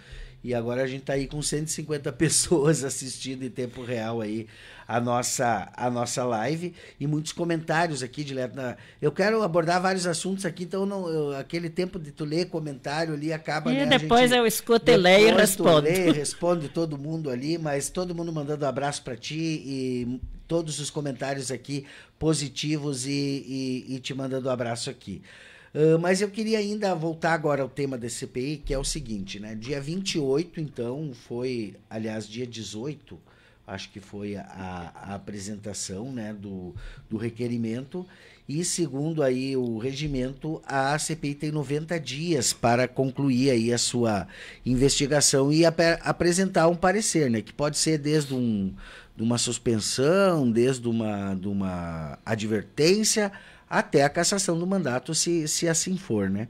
E agora a gente está aí com 150 pessoas assistindo em tempo real aí a nossa, a nossa live e muitos comentários aqui direto Eu quero abordar vários assuntos aqui, então não, eu, aquele tempo de tu ler comentário ali acaba. E né, depois gente, eu escuto e leio e respondo. Lê, responde todo mundo ali, mas todo mundo mandando um abraço para ti e todos os comentários aqui positivos e, e, e te mandando um abraço aqui. Ah, mas eu queria ainda voltar agora ao tema da CPI, que é o seguinte, né? Dia 28, então, foi, aliás, dia 18, acho que foi a, a apresentação né, do, do requerimento. E segundo aí o regimento, a CPI tem 90 dias para concluir aí a sua investigação e ap apresentar um parecer, né? Que pode ser desde um, de uma suspensão, desde uma, de uma advertência até a cassação do mandato, se, se assim for, né?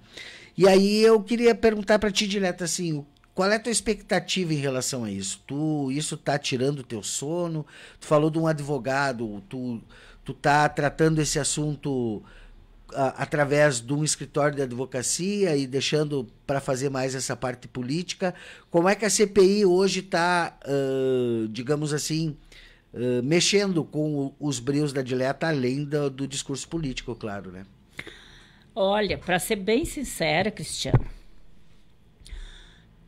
E aí eu queria perguntar para ti direto assim, qual é a tua expectativa em relação a isso? Tu isso tá tirando o teu sono? Tu falou de um advogado, tu tu tá tratando esse assunto através de um escritório de advocacia e deixando para fazer mais essa parte política. Como é que a CPI hoje está, uh, digamos assim, eh, mexendo com os brios da dileta, além do, do discurso político, claro, né? Olha, para ser bem sincera, Cristiano,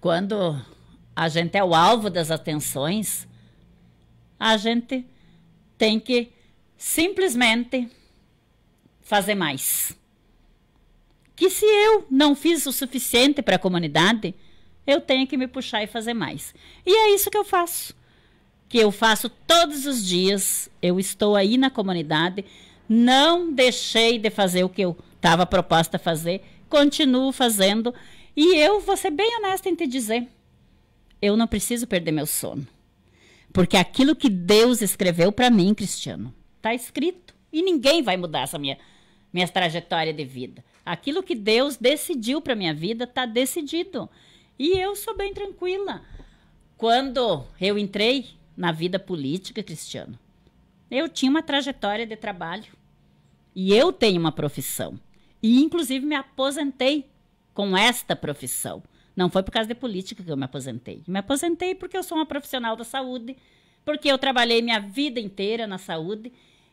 quando a gente é o alvo das atenções, a gente tem que simplesmente fazer mais. Que se eu não fiz o suficiente para a comunidade, eu tenho que me puxar e fazer mais. E é isso que eu faço que eu faço todos os dias. Eu estou aí na comunidade, não deixei de fazer o que eu estava proposta a fazer, continuo fazendo. E eu vou ser bem honesta em te dizer: eu não preciso perder meu sono. Porque aquilo que Deus escreveu para mim, Cristiano, está escrito. E ninguém vai mudar essa minha, minha trajetória de vida. Aquilo que Deus decidiu para minha vida está decidido. E eu sou bem tranquila. Quando eu entrei na vida política, Cristiano. Eu tinha uma trajetória de trabalho e eu tenho uma profissão. E inclusive me aposentei com esta profissão. Não foi por causa de política que eu me aposentei. Me aposentei porque eu sou uma profissional da saúde, porque eu trabalhei minha vida inteira na saúde.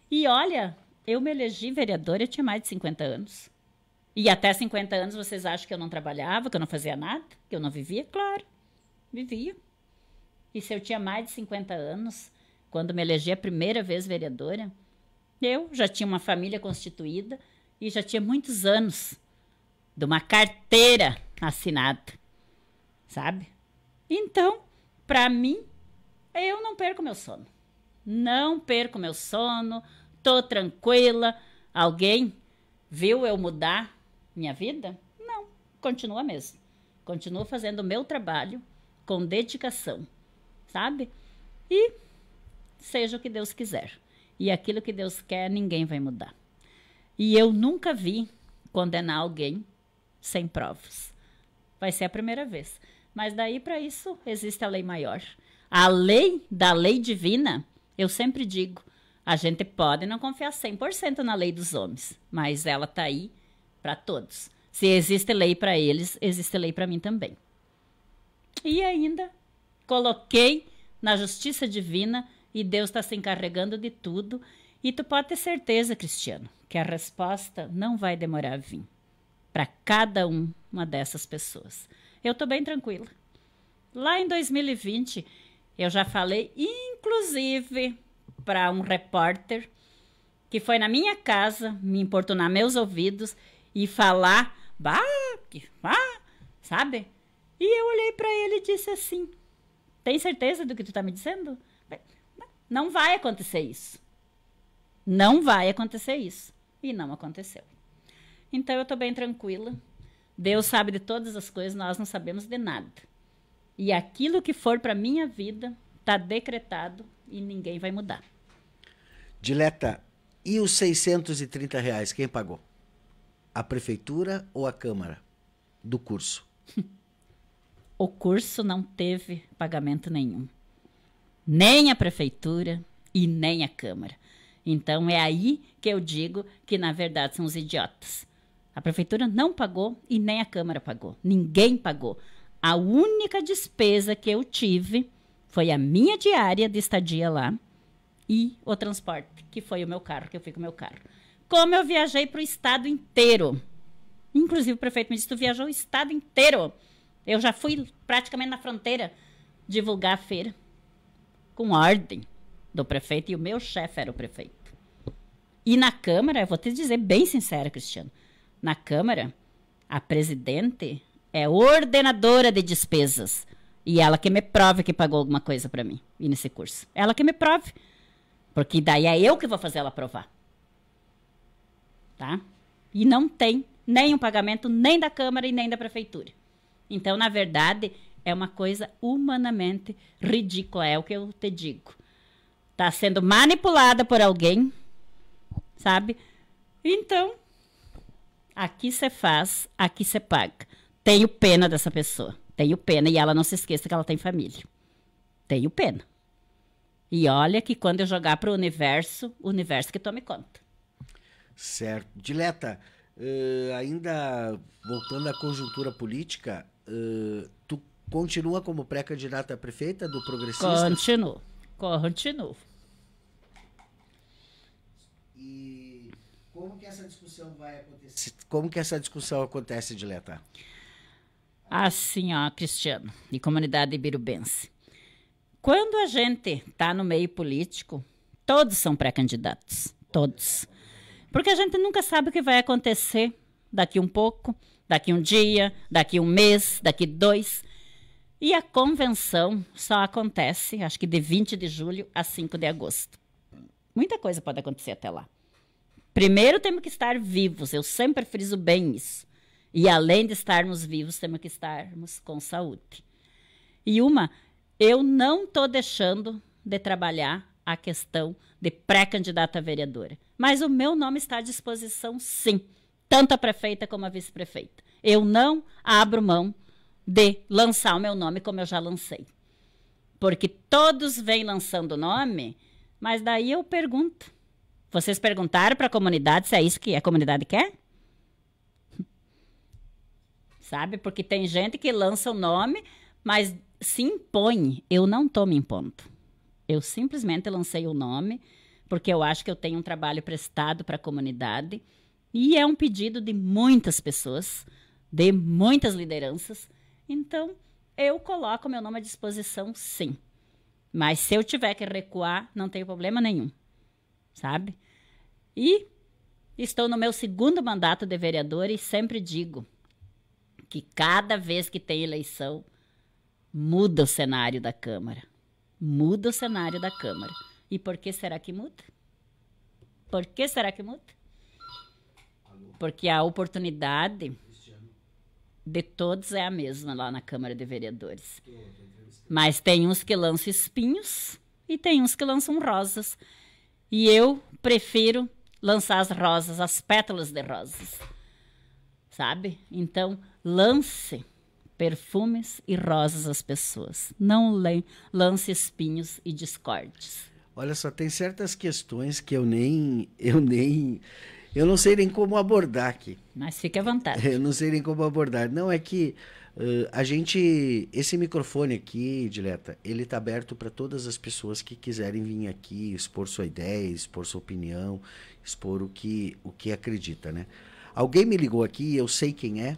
E olha, eu me elegi vereadora, eu tinha mais de 50 anos. E até 50 anos vocês acham que eu não trabalhava, que eu não fazia nada, que eu não vivia? Claro, vivia. E se eu tinha mais de 50 anos, quando me elegi a primeira vez vereadora, eu já tinha uma família constituída e já tinha muitos anos de uma carteira assinada, sabe? Então, para mim, eu não perco meu sono. Não perco meu sono, tô tranquila. Alguém viu eu mudar minha vida? Não, continua mesmo. Continuo fazendo o meu trabalho com dedicação, sabe? E seja o que Deus quiser. E aquilo que Deus quer, ninguém vai mudar. E eu nunca vi condenar alguém sem provas. Vai ser a primeira vez. Mas daí para isso existe a lei maior. A lei da lei divina, eu sempre digo, a gente pode não confiar 100% na lei dos homens, mas ela tá aí para todos. Se existe lei para eles, existe lei para mim também. E ainda coloquei na justiça divina e Deus está se encarregando de tudo. E tu pode ter certeza, Cristiano, que a resposta não vai demorar a vir para cada um, uma dessas pessoas. Eu estou bem tranquila. Lá em 2020, eu já falei, inclusive, para um repórter que foi na minha casa me importunar meus ouvidos e falar, bah, bah, sabe? E eu olhei para ele e disse assim: tem certeza do que tu está me dizendo? Né? Não vai acontecer isso. Não vai acontecer isso. E não aconteceu. Então eu estou bem tranquila. Deus sabe de todas as coisas, nós não sabemos de nada. E aquilo que for para minha vida está decretado e ninguém vai mudar. Dileta, e os 630 reais, quem pagou? A prefeitura ou a Câmara do curso? o curso não teve pagamento nenhum. Nem a prefeitura e nem a Câmara. Então é aí que eu digo que na verdade são os idiotas. A prefeitura não pagou e nem a Câmara pagou. Ninguém pagou. A única despesa que eu tive foi a minha diária de estadia lá e o transporte, que foi o meu carro, que eu fui com o meu carro. Como eu viajei para o estado inteiro. Inclusive o prefeito me disse: tu viajou o estado inteiro. Eu já fui praticamente na fronteira divulgar a feira com ordem do prefeito e o meu chefe era o prefeito. E na Câmara, eu vou te dizer bem sincera, Cristiano, na Câmara, a presidente é ordenadora de despesas. E ela que me prove que pagou alguma coisa para mim e nesse curso. Ela que me prove. Porque daí é eu que vou fazer ela provar. Tá? E não tem nenhum pagamento nem da Câmara e nem da Prefeitura. Então, na verdade, é uma coisa humanamente ridícula, é o que eu te digo. Tá sendo manipulada por alguém, sabe? Então, aqui você faz, aqui você paga. Tenho pena dessa pessoa. Tenho pena. E ela não se esqueça que ela tem família. Tenho pena. E olha que quando eu jogar para o universo, o universo que tome conta. Certo. Dileta, uh, ainda voltando à conjuntura política, eh, tu continua como pré-candidata a prefeita do Progressista? Continuo. Continuo. E como que essa discussão vai acontecer? Como que essa discussão acontece, Dileta? Assim, ó, Cristiano e comunidade birubense. Quando a gente tá no meio político, todos são pré-candidatos. Todos. Porque a gente nunca sabe o que vai acontecer daqui um pouco daqui um dia, daqui um mês, daqui dois. E a convenção só acontece, acho que de 20 de julho a 5 de agosto. Muita coisa pode acontecer até lá. Primeiro temos que estar vivos, eu sempre friso bem isso. E além de estarmos vivos, temos que estarmos com saúde. E uma, eu não estou deixando de trabalhar a questão de pré-candidata vereadora. Mas o meu nome está à disposição, sim tanto a prefeita como a vice-prefeita. Eu não abro mão de lançar o meu nome como eu já lancei. Porque todos vêm lançando o nome, mas daí eu pergunto. Vocês perguntaram para a comunidade se é isso que a comunidade quer? Sabe? Porque tem gente que lança o nome, mas se impõe. Eu não estou me impondo. Eu simplesmente lancei o nome porque eu acho que eu tenho um trabalho prestado para a comunidade e é um pedido de muitas pessoas, de muitas lideranças. Então, eu coloco meu nome à disposição, sim. Mas se eu tiver que recuar, não tem problema nenhum, sabe? E estou no meu segundo mandato de vereador e sempre digo que cada vez que tem eleição, muda o cenário da Câmara. Muda o cenário da Câmara. E por que será que muda? Por que será que muda? Porque a oportunidade de todos é a mesma lá na Câmara de Vereadores. Mas tem uns que lançam espinhos e tem uns que lançam rosas. E eu prefiro lançar as rosas, as pétalas de rosas. Sabe? Então, lance perfumes e rosas às pessoas. Não lance espinhos e discordes. Olha só, tem certas questões que eu nem eu nem eu não sei nem como abordar aqui. Mas fique à vontade. Eu não sei nem como abordar. Não, é que uh, a gente. Esse microfone aqui, Dileta, ele está aberto para todas as pessoas que quiserem vir aqui expor sua ideia, expor sua opinião, expor o que, o que acredita, né? Alguém me ligou aqui, eu sei quem é.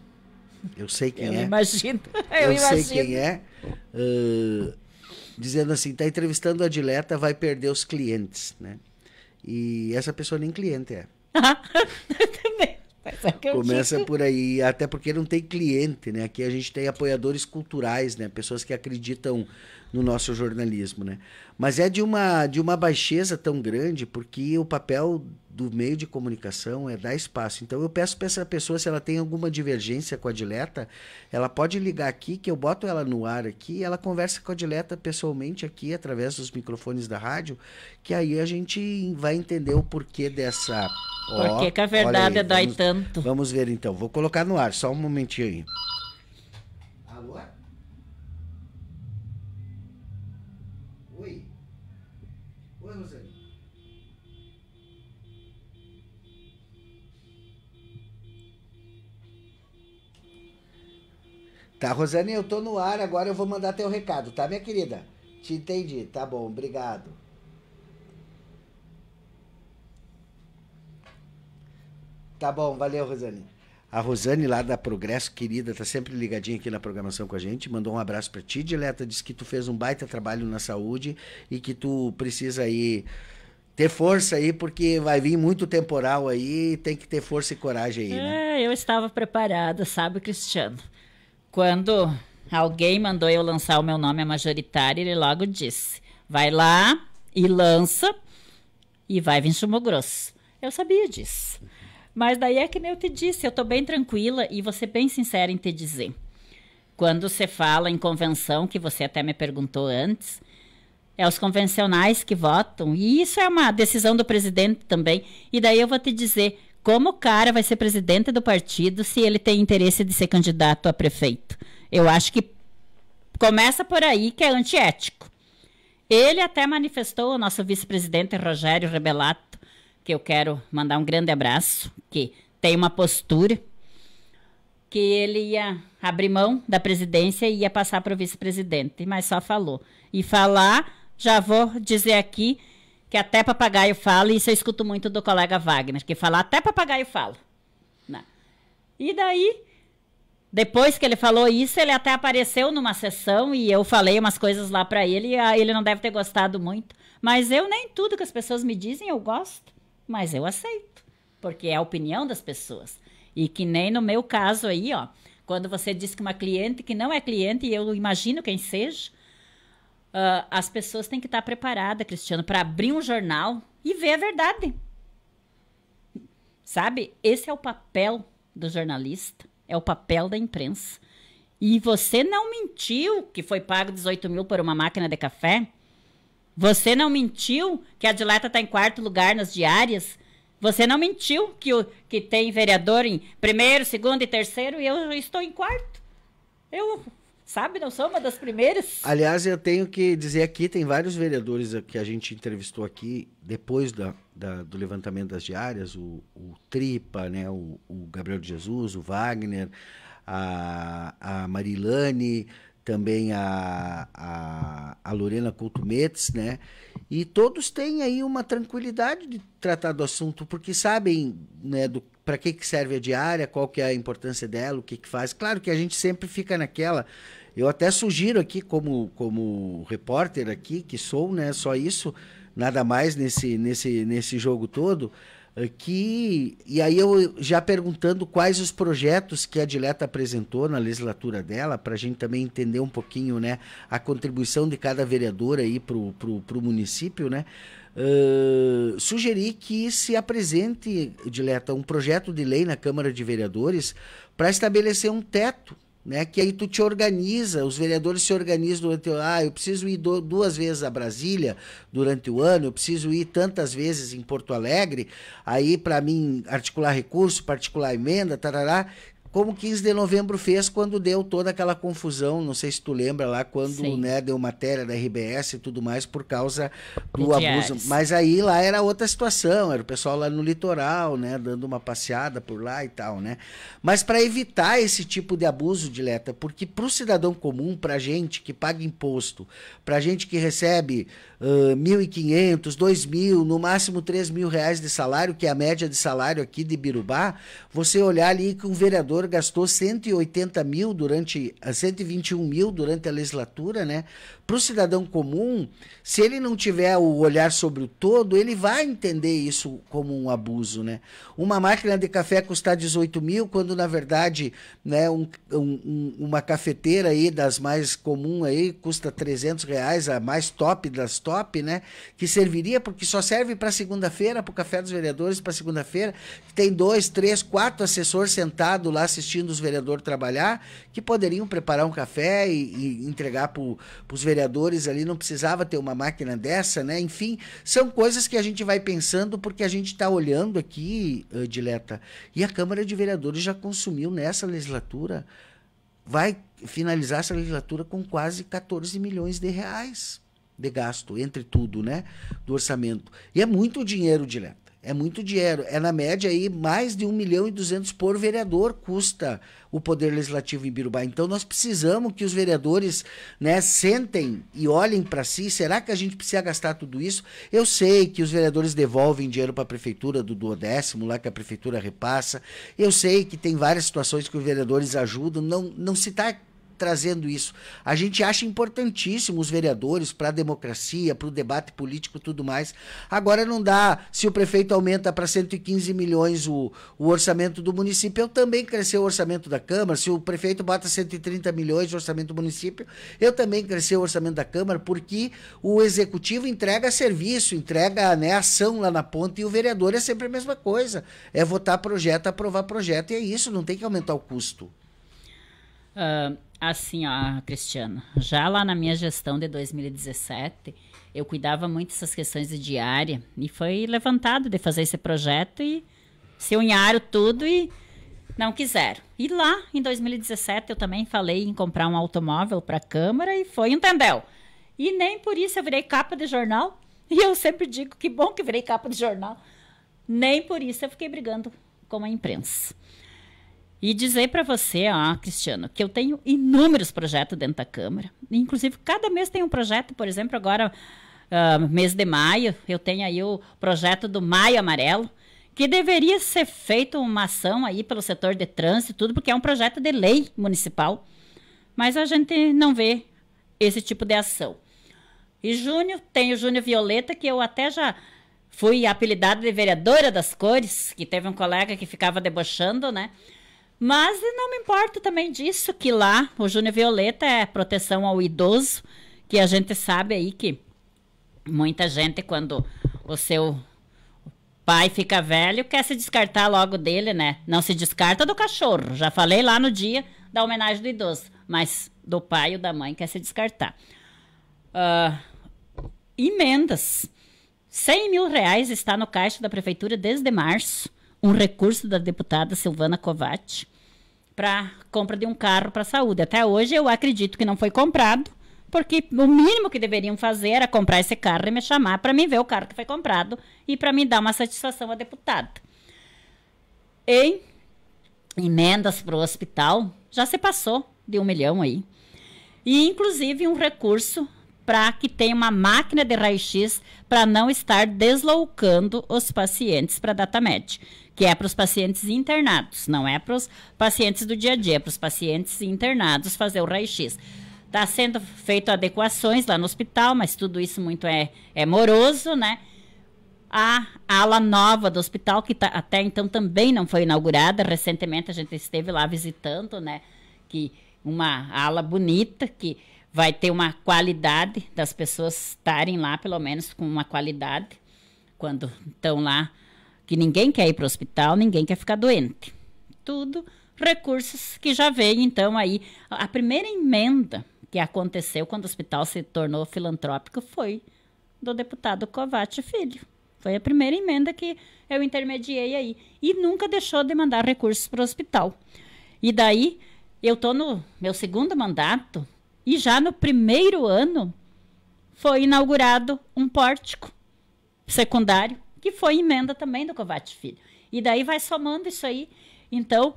Eu sei quem eu é. Imagino. Eu, eu imagino. sei quem é. Uh, dizendo assim, está entrevistando a Dileta, vai perder os clientes, né? E essa pessoa nem cliente é. Também. É Começa digo. por aí, até porque não tem cliente, né? Aqui a gente tem apoiadores culturais, né? Pessoas que acreditam no nosso jornalismo, né? Mas é de uma, de uma baixeza tão grande, porque o papel do meio de comunicação é dar espaço. Então eu peço para essa pessoa, se ela tem alguma divergência com a Dileta, ela pode ligar aqui, que eu boto ela no ar aqui, ela conversa com a Dileta pessoalmente aqui, através dos microfones da rádio, que aí a gente vai entender o porquê dessa... Por oh, que a verdade aí, dói vamos, tanto? Vamos ver então, vou colocar no ar, só um momentinho aí. Tá, Rosane, eu tô no ar, agora eu vou mandar teu recado, tá, minha querida? Te entendi, tá bom, obrigado. Tá bom, valeu, Rosane. A Rosane lá da Progresso, querida, tá sempre ligadinha aqui na programação com a gente. Mandou um abraço para ti, Dileta. Diz que tu fez um baita trabalho na saúde e que tu precisa aí ter força aí, porque vai vir muito temporal aí, tem que ter força e coragem aí, né? É, eu estava preparada, sabe, Cristiano? Quando alguém mandou eu lançar o meu nome à majoritária, ele logo disse: vai lá e lança e vai vir Chumbo Grosso. Eu sabia disso. Mas daí é que nem eu te disse, eu tô bem tranquila e você bem sincera em te dizer. Quando você fala em convenção, que você até me perguntou antes, é os convencionais que votam. E isso é uma decisão do presidente também. E daí eu vou te dizer, como o cara vai ser presidente do partido se ele tem interesse de ser candidato a prefeito? Eu acho que começa por aí que é antiético. Ele até manifestou, o nosso vice-presidente Rogério Rebelato, que eu quero mandar um grande abraço, que tem uma postura que ele ia abrir mão da presidência e ia passar para o vice-presidente, mas só falou. E falar, já vou dizer aqui que até papagaio fala, e isso eu escuto muito do colega Wagner, que fala até papagaio fala. Né? E daí, depois que ele falou isso, ele até apareceu numa sessão e eu falei umas coisas lá para ele, e ele não deve ter gostado muito. Mas eu nem tudo que as pessoas me dizem eu gosto, mas eu aceito, porque é a opinião das pessoas. E que nem no meu caso aí, ó, quando você diz que uma cliente que não é cliente, e eu imagino quem seja, uh, as pessoas têm que estar preparadas, Cristiano, para abrir um jornal e ver a verdade. Sabe? Esse é o papel do jornalista, é o papel da imprensa. E você não mentiu que foi pago 18 mil por uma máquina de café? Você não mentiu que a Dileta está em quarto lugar nas diárias? Você não mentiu que, o, que tem vereador em primeiro, segundo e terceiro e eu estou em quarto? Eu Sabe, não sou uma das primeiras? Aliás, eu tenho que dizer aqui, tem vários vereadores que a gente entrevistou aqui, depois da, da do levantamento das diárias, o, o Tripa, né, o, o Gabriel de Jesus, o Wagner, a, a Marilane, também a, a, a Lorena Couto Metes, né? E todos têm aí uma tranquilidade de tratar do assunto, porque sabem né, do para que, que serve a diária, qual que é a importância dela, o que, que faz. Claro que a gente sempre fica naquela. Eu até sugiro aqui, como, como repórter aqui, que sou, né? Só isso, nada mais nesse, nesse, nesse jogo todo que e aí eu já perguntando quais os projetos que a Dileta apresentou na legislatura dela para a gente também entender um pouquinho né a contribuição de cada vereador aí pro pro, pro município né uh, sugeri que se apresente Dileta um projeto de lei na Câmara de Vereadores para estabelecer um teto né? Que aí tu te organiza, os vereadores se organizam durante o ah, eu preciso ir do, duas vezes a Brasília durante o ano, eu preciso ir tantas vezes em Porto Alegre, aí para mim articular recurso, particular emenda, tarará como 15 de novembro fez quando deu toda aquela confusão, não sei se tu lembra lá, quando né, deu matéria da RBS e tudo mais por causa do é abuso. Mas aí lá era outra situação, era o pessoal lá no litoral, né, dando uma passeada por lá e tal, né? Mas para evitar esse tipo de abuso, Dileta, porque para o cidadão comum, para gente que paga imposto, para gente que recebe uh, 1.500, 2.000, no máximo 3 mil reais de salário, que é a média de salário aqui de Birubá, você olhar ali que um vereador gastou 180 mil durante, 121 ah, mil durante a legislatura, né? Para o cidadão comum, se ele não tiver o olhar sobre o todo, ele vai entender isso como um abuso, né? Uma máquina de café custar 18 mil, quando na verdade, né, um, um, uma cafeteira aí das mais comuns aí custa 300 reais, a mais top das stop, né? Que serviria, porque só serve para segunda-feira, para o Café dos Vereadores, para segunda-feira. Tem dois, três, quatro assessores sentados lá assistindo os vereadores trabalhar, que poderiam preparar um café e, e entregar para os vereadores ali. Não precisava ter uma máquina dessa, né? Enfim, são coisas que a gente vai pensando porque a gente está olhando aqui, uh, Dileta, e a Câmara de Vereadores já consumiu nessa legislatura vai finalizar essa legislatura com quase 14 milhões de reais de gasto, entre tudo, né? Do orçamento. E é muito dinheiro, direto. É muito dinheiro. É, na média, aí, mais de 1 milhão e 200 por vereador custa o Poder Legislativo em Birubá. Então, nós precisamos que os vereadores né, sentem e olhem para si. Será que a gente precisa gastar tudo isso? Eu sei que os vereadores devolvem dinheiro para a Prefeitura do duodécimo, lá que a Prefeitura repassa. Eu sei que tem várias situações que os vereadores ajudam. Não, não se está trazendo isso. A gente acha importantíssimo os vereadores para a democracia, para o debate político e tudo mais. Agora não dá, se o prefeito aumenta para 115 milhões o, o orçamento do município, eu também crescer o orçamento da Câmara. Se o prefeito bota 130 milhões de orçamento do município, eu também crescer o orçamento da Câmara, porque o executivo entrega serviço, entrega né, ação lá na ponta e o vereador é sempre a mesma coisa. É votar projeto, aprovar projeto, e é isso, não tem que aumentar o custo. Uh, Assim, ó, Cristiano, já lá na minha gestão de 2017, eu cuidava muito dessas questões de diária e foi levantado de fazer esse projeto e se unharam tudo e não quiseram. E lá, em 2017, eu também falei em comprar um automóvel para a Câmara e foi, entendeu? E nem por isso eu virei capa de jornal. E eu sempre digo que bom que virei capa de jornal. Nem por isso eu fiquei brigando com a imprensa. E dizer para você, ah, Cristiano, que eu tenho inúmeros projetos dentro da Câmara. Inclusive, cada mês tem um projeto, por exemplo, agora, uh, mês de maio, eu tenho aí o projeto do Maio Amarelo, que deveria ser feito uma ação aí pelo setor de trânsito e tudo, porque é um projeto de lei municipal. Mas a gente não vê esse tipo de ação. E Júnior, tem o Júnior Violeta, que eu até já fui apelidada de vereadora das cores, que teve um colega que ficava debochando, né? Mas não me importo também disso, que lá o Júnior Violeta é proteção ao idoso, que a gente sabe aí que muita gente, quando o seu pai fica velho, quer se descartar logo dele, né? Não se descarta do cachorro. Já falei lá no dia da homenagem do idoso, mas do pai ou da mãe quer se descartar. Uh, emendas. 100 mil reais está no caixa da prefeitura desde março um recurso da deputada Silvana Covatti para compra de um carro para a saúde. Até hoje eu acredito que não foi comprado, porque o mínimo que deveriam fazer era comprar esse carro e me chamar para mim ver o carro que foi comprado e para me dar uma satisfação à deputada. Em emendas para o hospital, já se passou de um milhão aí. E inclusive um recurso para que tenha uma máquina de raio-x para não estar deslocando os pacientes para a DataMed que é para os pacientes internados, não é para os pacientes do dia a dia, é para os pacientes internados fazer o raio-x. Está sendo feito adequações lá no hospital, mas tudo isso muito é, é moroso, né? A ala nova do hospital, que tá, até então também não foi inaugurada, recentemente a gente esteve lá visitando, né? Que uma ala bonita, que vai ter uma qualidade das pessoas estarem lá, pelo menos com uma qualidade, quando estão lá que ninguém quer ir para o hospital, ninguém quer ficar doente. Tudo recursos que já vem, então, aí. A primeira emenda que aconteceu quando o hospital se tornou filantrópico foi do deputado Covatti Filho. Foi a primeira emenda que eu intermediei aí. E nunca deixou de mandar recursos para o hospital. E daí, eu estou no meu segundo mandato e já no primeiro ano foi inaugurado um pórtico secundário que foi emenda também do Covate Filho. E daí vai somando isso aí. Então,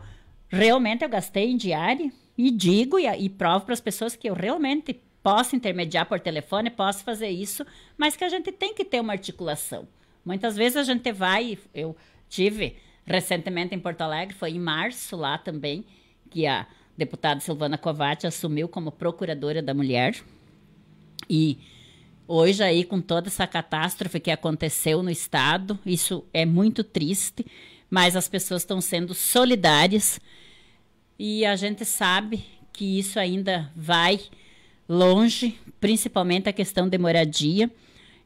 realmente eu gastei em diário e digo e, e provo para as pessoas que eu realmente posso intermediar por telefone, posso fazer isso, mas que a gente tem que ter uma articulação. Muitas vezes a gente vai, eu tive recentemente em Porto Alegre, foi em março lá também, que a deputada Silvana Covatti assumiu como procuradora da mulher. E Hoje aí com toda essa catástrofe que aconteceu no estado, isso é muito triste, mas as pessoas estão sendo solidárias e a gente sabe que isso ainda vai longe, principalmente a questão de moradia.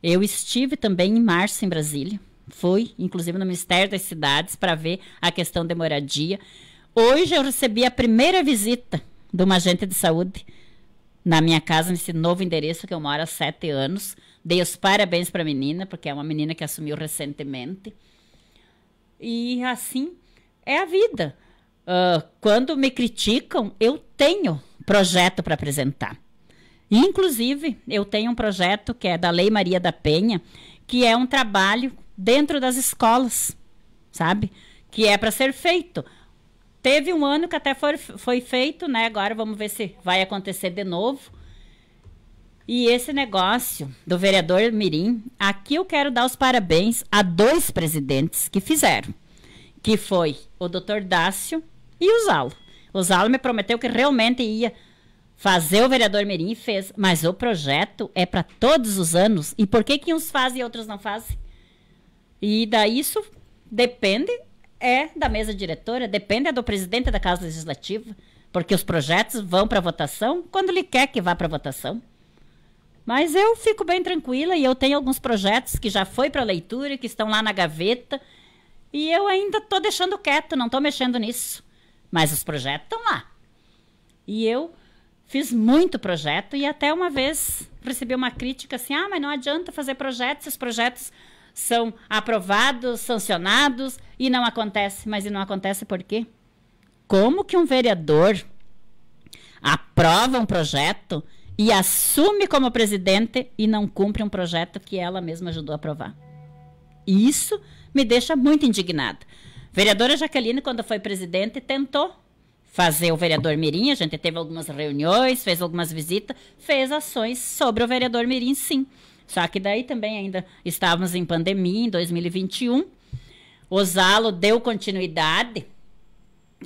Eu estive também em março em Brasília, fui inclusive no Ministério das Cidades para ver a questão de moradia. Hoje eu recebi a primeira visita de uma agente de saúde na minha casa, nesse novo endereço que eu moro há sete anos. Dei os parabéns para a menina, porque é uma menina que assumiu recentemente. E assim é a vida. Uh, quando me criticam, eu tenho projeto para apresentar. Inclusive, eu tenho um projeto que é da Lei Maria da Penha, que é um trabalho dentro das escolas, sabe? Que é para ser feito. Teve um ano que até foi, foi feito, né? Agora vamos ver se vai acontecer de novo. E esse negócio do vereador Mirim, aqui eu quero dar os parabéns a dois presidentes que fizeram, que foi o doutor Dácio e o Zalo. O Zalo me prometeu que realmente ia fazer o vereador Mirim e fez, mas o projeto é para todos os anos. E por que que uns fazem e outros não fazem? E daí isso depende é da mesa diretora, depende é do presidente da Casa Legislativa, porque os projetos vão para votação quando ele quer que vá para votação. Mas eu fico bem tranquila e eu tenho alguns projetos que já foi para leitura, que estão lá na gaveta, e eu ainda estou deixando quieto, não estou mexendo nisso. Mas os projetos estão lá. E eu fiz muito projeto e até uma vez recebi uma crítica assim: "Ah, mas não adianta fazer projetos, os projetos são aprovados, sancionados e não acontece. Mas e não acontece por quê? Como que um vereador aprova um projeto e assume como presidente e não cumpre um projeto que ela mesma ajudou a aprovar? Isso me deixa muito indignada. Vereadora Jaqueline, quando foi presidente, tentou fazer o vereador Mirim. A gente teve algumas reuniões, fez algumas visitas, fez ações sobre o vereador Mirim, sim. Só que daí também ainda estávamos em pandemia, em 2021. Osalo deu continuidade.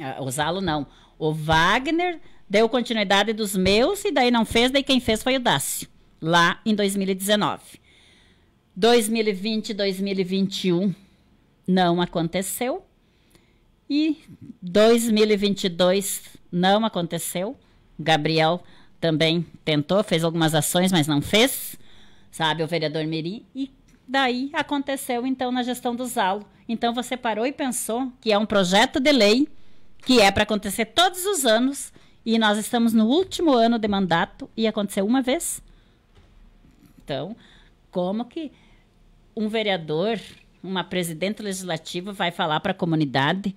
Ah, Osalo não. O Wagner deu continuidade dos meus e daí não fez, daí quem fez foi o Dácio, lá em 2019. 2020, 2021 não aconteceu. E 2022 não aconteceu. Gabriel também tentou, fez algumas ações, mas não fez sabe, o vereador Mirim. E daí aconteceu, então, na gestão do Zalo. Então, você parou e pensou que é um projeto de lei que é para acontecer todos os anos e nós estamos no último ano de mandato e aconteceu uma vez. Então, como que um vereador, uma presidente legislativa vai falar para a comunidade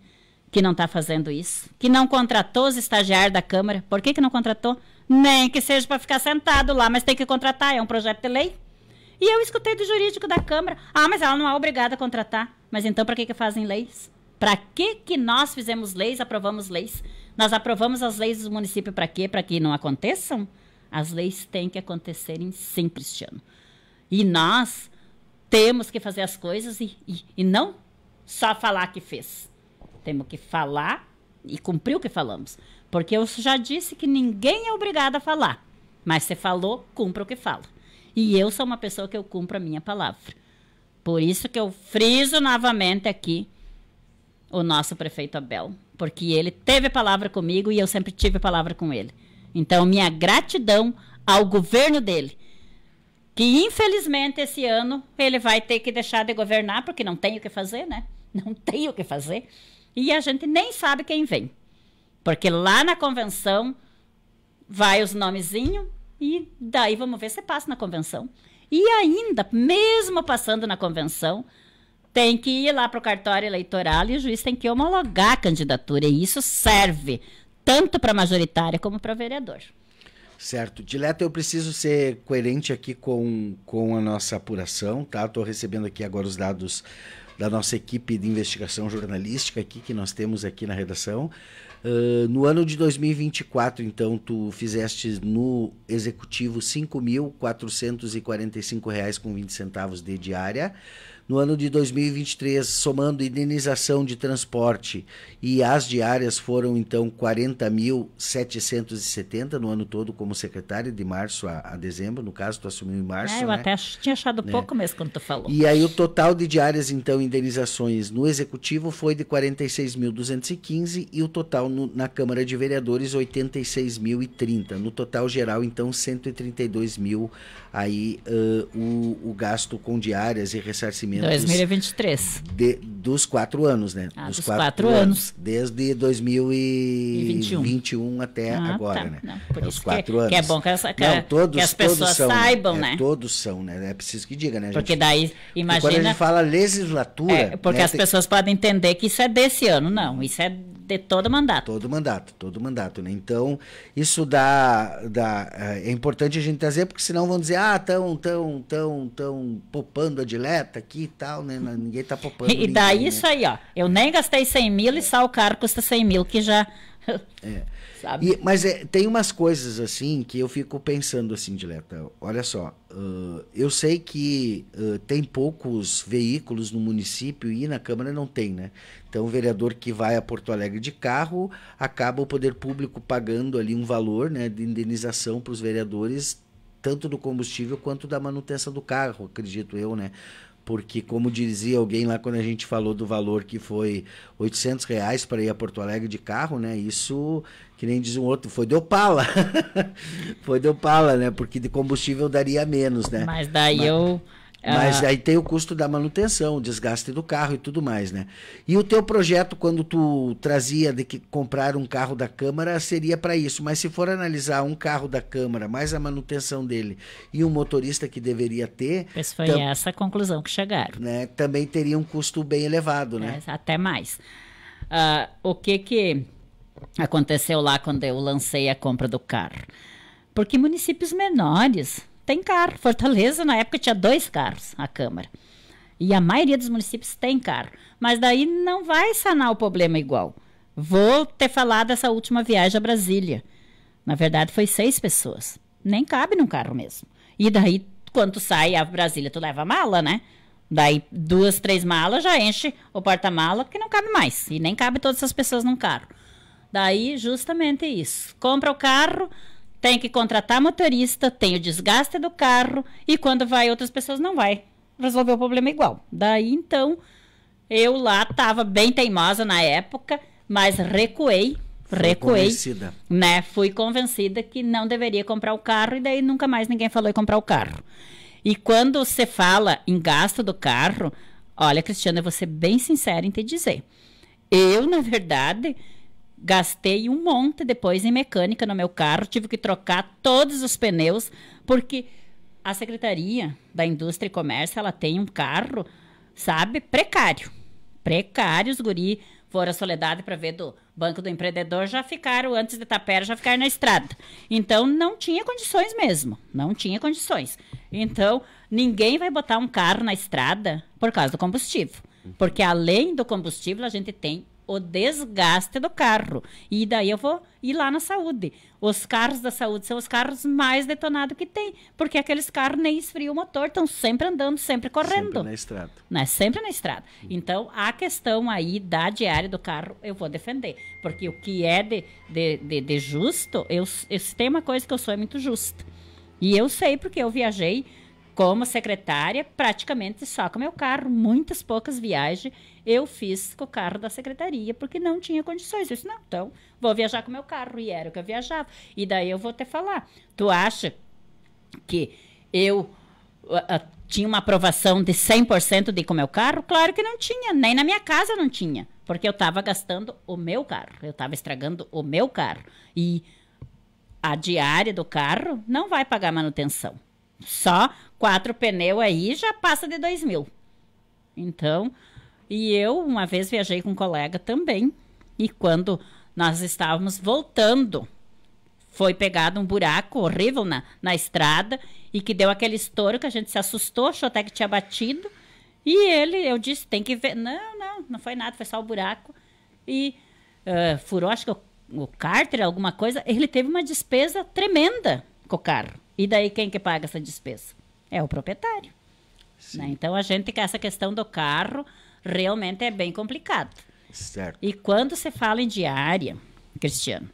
que não está fazendo isso, que não contratou os estagiários da Câmara. Por que, que não contratou? Nem que seja para ficar sentado lá, mas tem que contratar, é um projeto de lei. E eu escutei do jurídico da Câmara. Ah, mas ela não é obrigada a contratar. Mas então para que que fazem leis? Para que que nós fizemos leis, aprovamos leis? Nós aprovamos as leis do município para quê? Para que não aconteçam? As leis têm que acontecerem sim, Cristiano. E nós temos que fazer as coisas e, e, e não só falar que fez. Temos que falar e cumprir o que falamos. Porque eu já disse que ninguém é obrigado a falar. Mas você falou, cumpra o que fala. E eu sou uma pessoa que eu cumpro a minha palavra. Por isso que eu friso novamente aqui o nosso prefeito Abel, porque ele teve palavra comigo e eu sempre tive palavra com ele. Então, minha gratidão ao governo dele, que infelizmente esse ano ele vai ter que deixar de governar, porque não tem o que fazer, né? Não tem o que fazer. E a gente nem sabe quem vem. Porque lá na convenção vai os nomezinhos e daí vamos ver se passa na convenção. E ainda, mesmo passando na convenção, tem que ir lá para o cartório eleitoral e o juiz tem que homologar a candidatura. E isso serve tanto para majoritária como para vereador. Certo. dileta eu preciso ser coerente aqui com, com a nossa apuração, tá? Estou recebendo aqui agora os dados da nossa equipe de investigação jornalística aqui que nós temos aqui na redação. Ah, no ano de 2024, então, tu fizeste no executivo R$ 5.445,20 de diária. No ano de 2023, somando indenização de transporte e as diárias foram então 40.770 no ano todo como secretário, de março a, a, dezembro, no caso tu assumiu em março. É, eu né? até tinha achado né? pouco mesmo quando tu falou. E aí o total de diárias então indenizações no executivo foi de 46.215 e o total no, na Câmara de Vereadores 86.030. No total geral então 132 mil aí uh, o, o gasto com diárias e ressarcimento 2023. É de, dos quatro anos, né? Ah, dos, dos quatro, quatro anos. anos. Desde 2021 até ah, tá. agora, tá. né? Não, por é isso os é quatro que, é anos. Que é bom que, essa, que, Não, todos, que as pessoas são, saibam, né? É, todos são, né? É preciso que diga, né? Gente? Porque daí, imagina. quando a gente fala legislatura. É, porque né? as pessoas podem entender que isso é desse ano. Não, isso é de todo mandato. Todo mandato, todo mandato, né? Então, isso dá, dá eh, é importante a gente trazer, porque senão vão dizer, ah, tão, tão, tão, tão poupando a dileta aqui e tal, né? Ninguém tá poupando. E dá né? isso né? aí, ó, eu nem gastei 100 mil e só o carro custa 100 mil, que já... É. Sabe? E, mas é, tem umas coisas assim que eu fico pensando assim, Dileta. Olha só, uh, eu sei que uh, tem poucos veículos no município e na Câmara não tem, né? Então o vereador que vai a Porto Alegre de carro acaba o poder público pagando ali um valor né, de indenização para os vereadores tanto do combustível quanto da manutenção do carro, acredito eu, né? porque como dizia alguém lá quando a gente falou do valor que foi 800 reais para ir a Porto Alegre de carro, né? Isso, que nem diz um outro, foi de Opala. foi de Opala, né? Porque de combustível daria menos, né? Mas daí Mas... eu mas ah. aí tem o custo da manutenção, o desgaste do carro e tudo mais, né? E o teu projeto, quando tu trazia de que comprar um carro da Câmara, seria para isso. Mas se for analisar um carro da Câmara, mais a manutenção dele e um motorista que deveria ter... Pois foi essa a conclusão que chegaram. Né? Também teria um custo bem elevado, né? É, até mais. Uh, o que que aconteceu lá quando eu lancei a compra do carro? Porque municípios menores tem carro. Fortaleza, na época, tinha dois carros, a Câmara. E a maioria dos municípios tem carro. Mas daí não vai sanar o problema igual. Vou ter falado dessa última viagem a Brasília. Na verdade, foi seis pessoas. Nem cabe num carro mesmo. E daí, quando tu sai a Brasília, tu leva a mala, né? Daí, duas, três malas já enche o porta-mala, que não cabe mais. E nem cabe todas essas pessoas num carro. Daí, justamente isso. Compra o carro, tem que contratar motorista, tem o desgaste do carro e quando vai outras pessoas não vai resolver o problema igual. Daí então eu lá estava bem teimosa na época, mas recuei, recuei, convencida. né? Fui convencida que não deveria comprar o carro e daí nunca mais ninguém falou em comprar o carro. E quando você fala em gasto do carro, olha, Cristiana, eu vou ser bem sincera em te dizer. Eu, na verdade, Gastei um monte depois em mecânica no meu carro, tive que trocar todos os pneus, porque a Secretaria da Indústria e Comércio, ela tem um carro, sabe, precário. Precário, os guri foram à Soledade para ver do Banco do Empreendedor, já ficaram, antes de Tapera, já ficaram na estrada. Então, não tinha condições mesmo, não tinha condições. Então, ninguém vai botar um carro na estrada por causa do combustível. Porque além do combustível, a gente tem o desgaste do carro. E daí eu vou ir lá na saúde. Os carros da saúde são os carros mais detonados que tem, porque aqueles carros nem esfriam o motor, estão sempre andando, sempre correndo. Sempre na estrada. Né? Sempre na estrada. Hum. Então, a questão aí da diária do carro, eu vou defender. Porque o que é de, de, de, de justo, eu, eu, tem uma coisa que eu sou é muito justa. E eu sei porque eu viajei como secretária, praticamente só com meu carro, muitas poucas viagens eu fiz com o carro da secretaria, porque não tinha condições. Eu disse, não, então vou viajar com meu carro, e era o que eu viajava. E daí eu vou te falar, tu acha que eu uh, tinha uma aprovação de 100% de ir com meu carro? Claro que não tinha, nem na minha casa não tinha, porque eu estava gastando o meu carro, eu estava estragando o meu carro. E a diária do carro não vai pagar manutenção. Só quatro pneus aí já passa de dois mil. Então, e eu uma vez viajei com um colega também. E quando nós estávamos voltando, foi pegado um buraco horrível na, na estrada e que deu aquele estouro que a gente se assustou, achou até que tinha batido. E ele, eu disse, tem que ver. Não, não, não foi nada, foi só o buraco. E uh, furou, acho que o, o cárter, alguma coisa. Ele teve uma despesa tremenda com o carro. E daí quem que paga essa despesa? é o proprietário. Né? Então a gente que essa questão do carro realmente é bem complicado. Certo. E quando se fala em diária, Cristiano,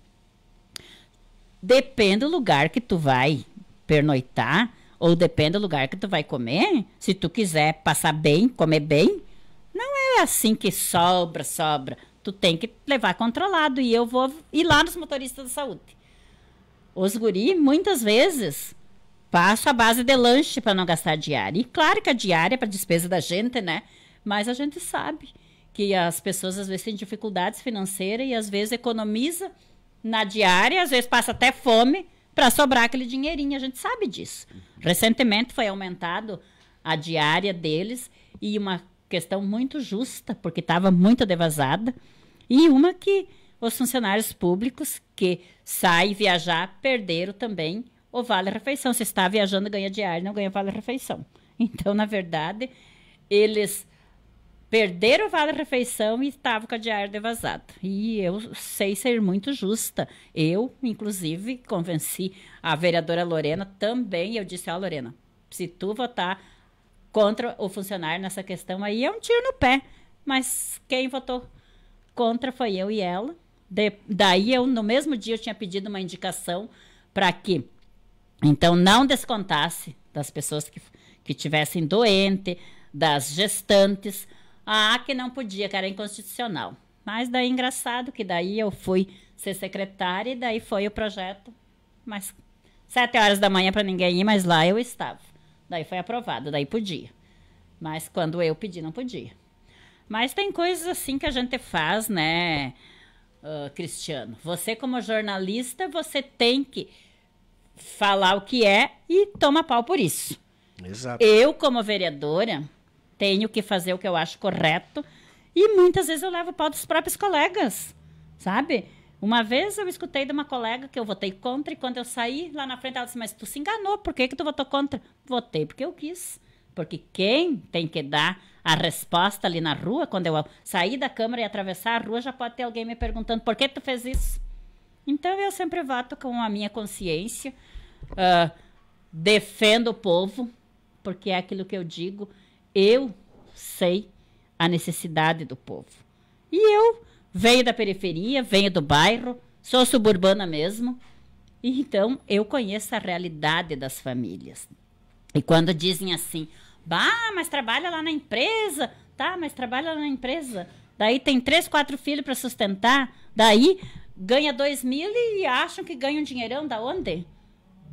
depende do lugar que tu vai pernoitar ou depende do lugar que tu vai comer. Se tu quiser passar bem, comer bem, não é assim que sobra, sobra. Tu tem que levar controlado e eu vou ir lá nos motoristas da saúde. Os guri muitas vezes Faço a base de lanche para não gastar diária. E claro que a diária é para despesa da gente, né? Mas a gente sabe que as pessoas às vezes têm dificuldades financeiras e às vezes economiza na diária, às vezes passa até fome para sobrar aquele dinheirinho. A gente sabe disso. Recentemente foi aumentado a diária deles e uma questão muito justa, porque estava muito devasada, e uma que os funcionários públicos que saem viajar perderam também o Vale Refeição. se está viajando, ganha diário, não ganha Vale Refeição. Então, na verdade, eles perderam o Vale Refeição e estavam com a diária devasada. E eu sei ser muito justa. Eu, inclusive, convenci a vereadora Lorena também. Eu disse: Ó, Lorena, se tu votar contra o funcionário nessa questão aí, é um tiro no pé. Mas quem votou contra foi eu e ela. De, daí eu, no mesmo dia, eu tinha pedido uma indicação para que então, não descontasse das pessoas que, que tivessem doente, das gestantes. Ah, que não podia, que era inconstitucional. Mas daí, engraçado que daí eu fui ser secretária e daí foi o projeto. Mas sete horas da manhã para ninguém ir, mas lá eu estava. Daí foi aprovado, daí podia. Mas quando eu pedi, não podia. Mas tem coisas assim que a gente faz, né, uh, Cristiano? Você, como jornalista, você tem que falar o que é e toma pau por isso. Exato. Eu, como vereadora, tenho que fazer o que eu acho correto e muitas vezes eu levo pau dos próprios colegas, sabe? Uma vez eu escutei de uma colega que eu votei contra e quando eu saí lá na frente ela disse: Mas tu se enganou, por que, que tu votou contra? Votei porque eu quis. Porque quem tem que dar a resposta ali na rua, quando eu sair da Câmara e atravessar a rua, já pode ter alguém me perguntando: Por que tu fez isso? Então eu sempre voto com a minha consciência, uh, defendo o povo, porque é aquilo que eu digo, eu sei a necessidade do povo. E eu venho da periferia, venho do bairro, sou suburbana mesmo, então eu conheço a realidade das famílias. E quando dizem assim, bah, mas trabalha lá na empresa, tá, mas trabalha lá na empresa, daí tem três, quatro filhos para sustentar, daí ganha dois mil e acham que ganham um dinheirão da onde?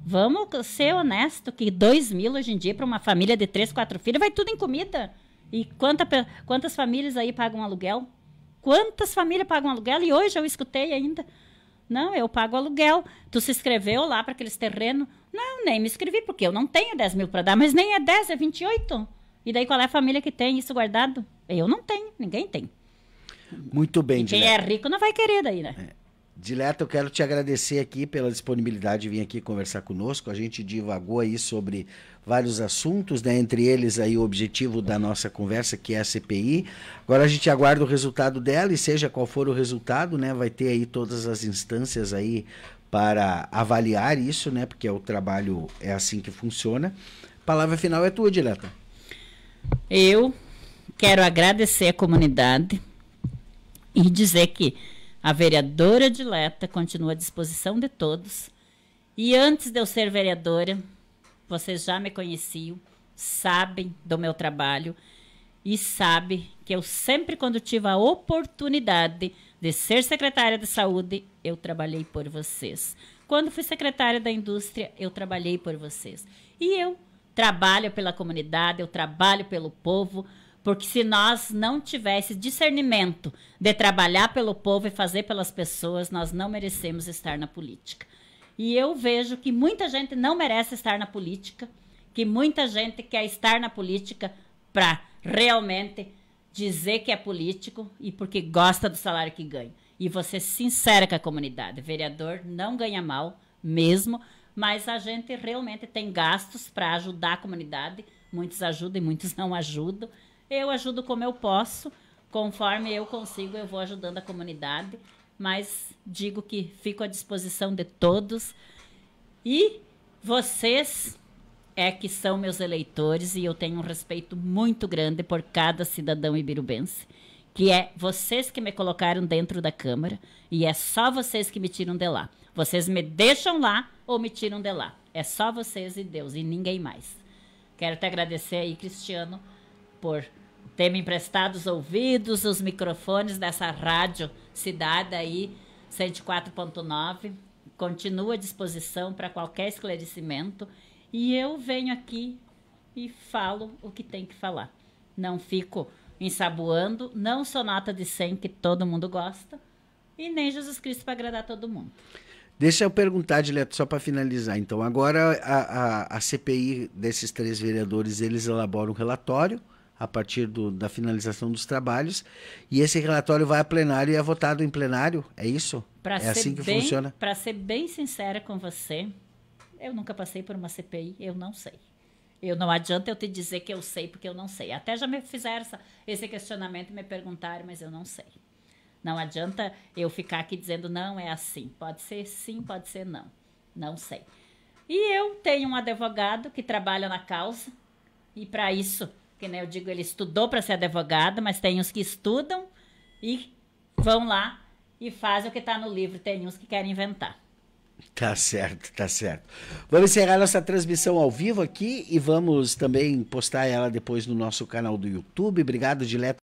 Vamos ser honesto que dois mil hoje em dia para uma família de três, quatro filhos vai tudo em comida. E quanta, quantas famílias aí pagam aluguel? Quantas famílias pagam aluguel? E hoje eu escutei ainda. Não, eu pago aluguel. Tu se inscreveu lá para aqueles terrenos? Não, nem me inscrevi, porque eu não tenho 10 mil para dar, mas nem é 10, é 28. E daí qual é a família que tem isso guardado? Eu não tenho, ninguém tem. Muito bem, e Quem é rico não vai querer daí, né? É. Dileta, eu quero te agradecer aqui pela disponibilidade de vir aqui conversar conosco. A gente divagou aí sobre vários assuntos, né? entre eles aí o objetivo da nossa conversa, que é a CPI. Agora a gente aguarda o resultado dela e seja qual for o resultado, né? vai ter aí todas as instâncias aí para avaliar isso, né? porque é o trabalho é assim que funciona. palavra final é tua, Dileta. Eu quero agradecer a comunidade e dizer que a vereadora dileta continua à disposição de todos. E antes de eu ser vereadora, vocês já me conheciam, sabem do meu trabalho e sabem que eu sempre, quando tive a oportunidade de ser secretária de saúde, eu trabalhei por vocês. Quando fui secretária da indústria, eu trabalhei por vocês. E eu trabalho pela comunidade, eu trabalho pelo povo. Porque se nós não tivéssemos discernimento de trabalhar pelo povo e fazer pelas pessoas, nós não merecemos estar na política. E eu vejo que muita gente não merece estar na política, que muita gente quer estar na política para realmente dizer que é político e porque gosta do salário que ganha. E você sincera com a comunidade. Vereador não ganha mal mesmo, mas a gente realmente tem gastos para ajudar a comunidade. Muitos ajudam e muitos não ajudam. Eu ajudo como eu posso, conforme eu consigo, eu vou ajudando a comunidade, mas digo que fico à disposição de todos. E vocês é que são meus eleitores e eu tenho um respeito muito grande por cada cidadão ibirubense. Que é vocês que me colocaram dentro da Câmara e é só vocês que me tiram de lá. Vocês me deixam lá ou me tiram de lá. É só vocês e Deus e ninguém mais. Quero te agradecer aí, Cristiano, por ter me emprestado os ouvidos, os microfones dessa rádio cidade aí, 104.9. Continua à disposição para qualquer esclarecimento. E eu venho aqui e falo o que tem que falar. Não fico ensaboando, não sou nota de 100 que todo mundo gosta, e nem Jesus Cristo para agradar todo mundo. Deixa eu perguntar, Dileto, só para finalizar. Então, agora a, a, a CPI desses três vereadores, eles elaboram um relatório, a partir do, da finalização dos trabalhos. E esse relatório vai a plenário e é votado em plenário, é isso? Pra é assim que bem, funciona? Para ser bem sincera com você, eu nunca passei por uma CPI, eu não sei. Eu não adianta eu te dizer que eu sei, porque eu não sei. Até já me fizeram essa, esse questionamento e me perguntaram, mas eu não sei. Não adianta eu ficar aqui dizendo não é assim. Pode ser sim, pode ser não. Não sei. E eu tenho um advogado que trabalha na causa e para isso né, eu digo, ele estudou para ser advogado, mas tem uns que estudam e vão lá e fazem o que está no livro. Tem uns que querem inventar. Tá certo, tá certo. Vamos encerrar nossa transmissão ao vivo aqui e vamos também postar ela depois no nosso canal do YouTube. Obrigado, Dileto.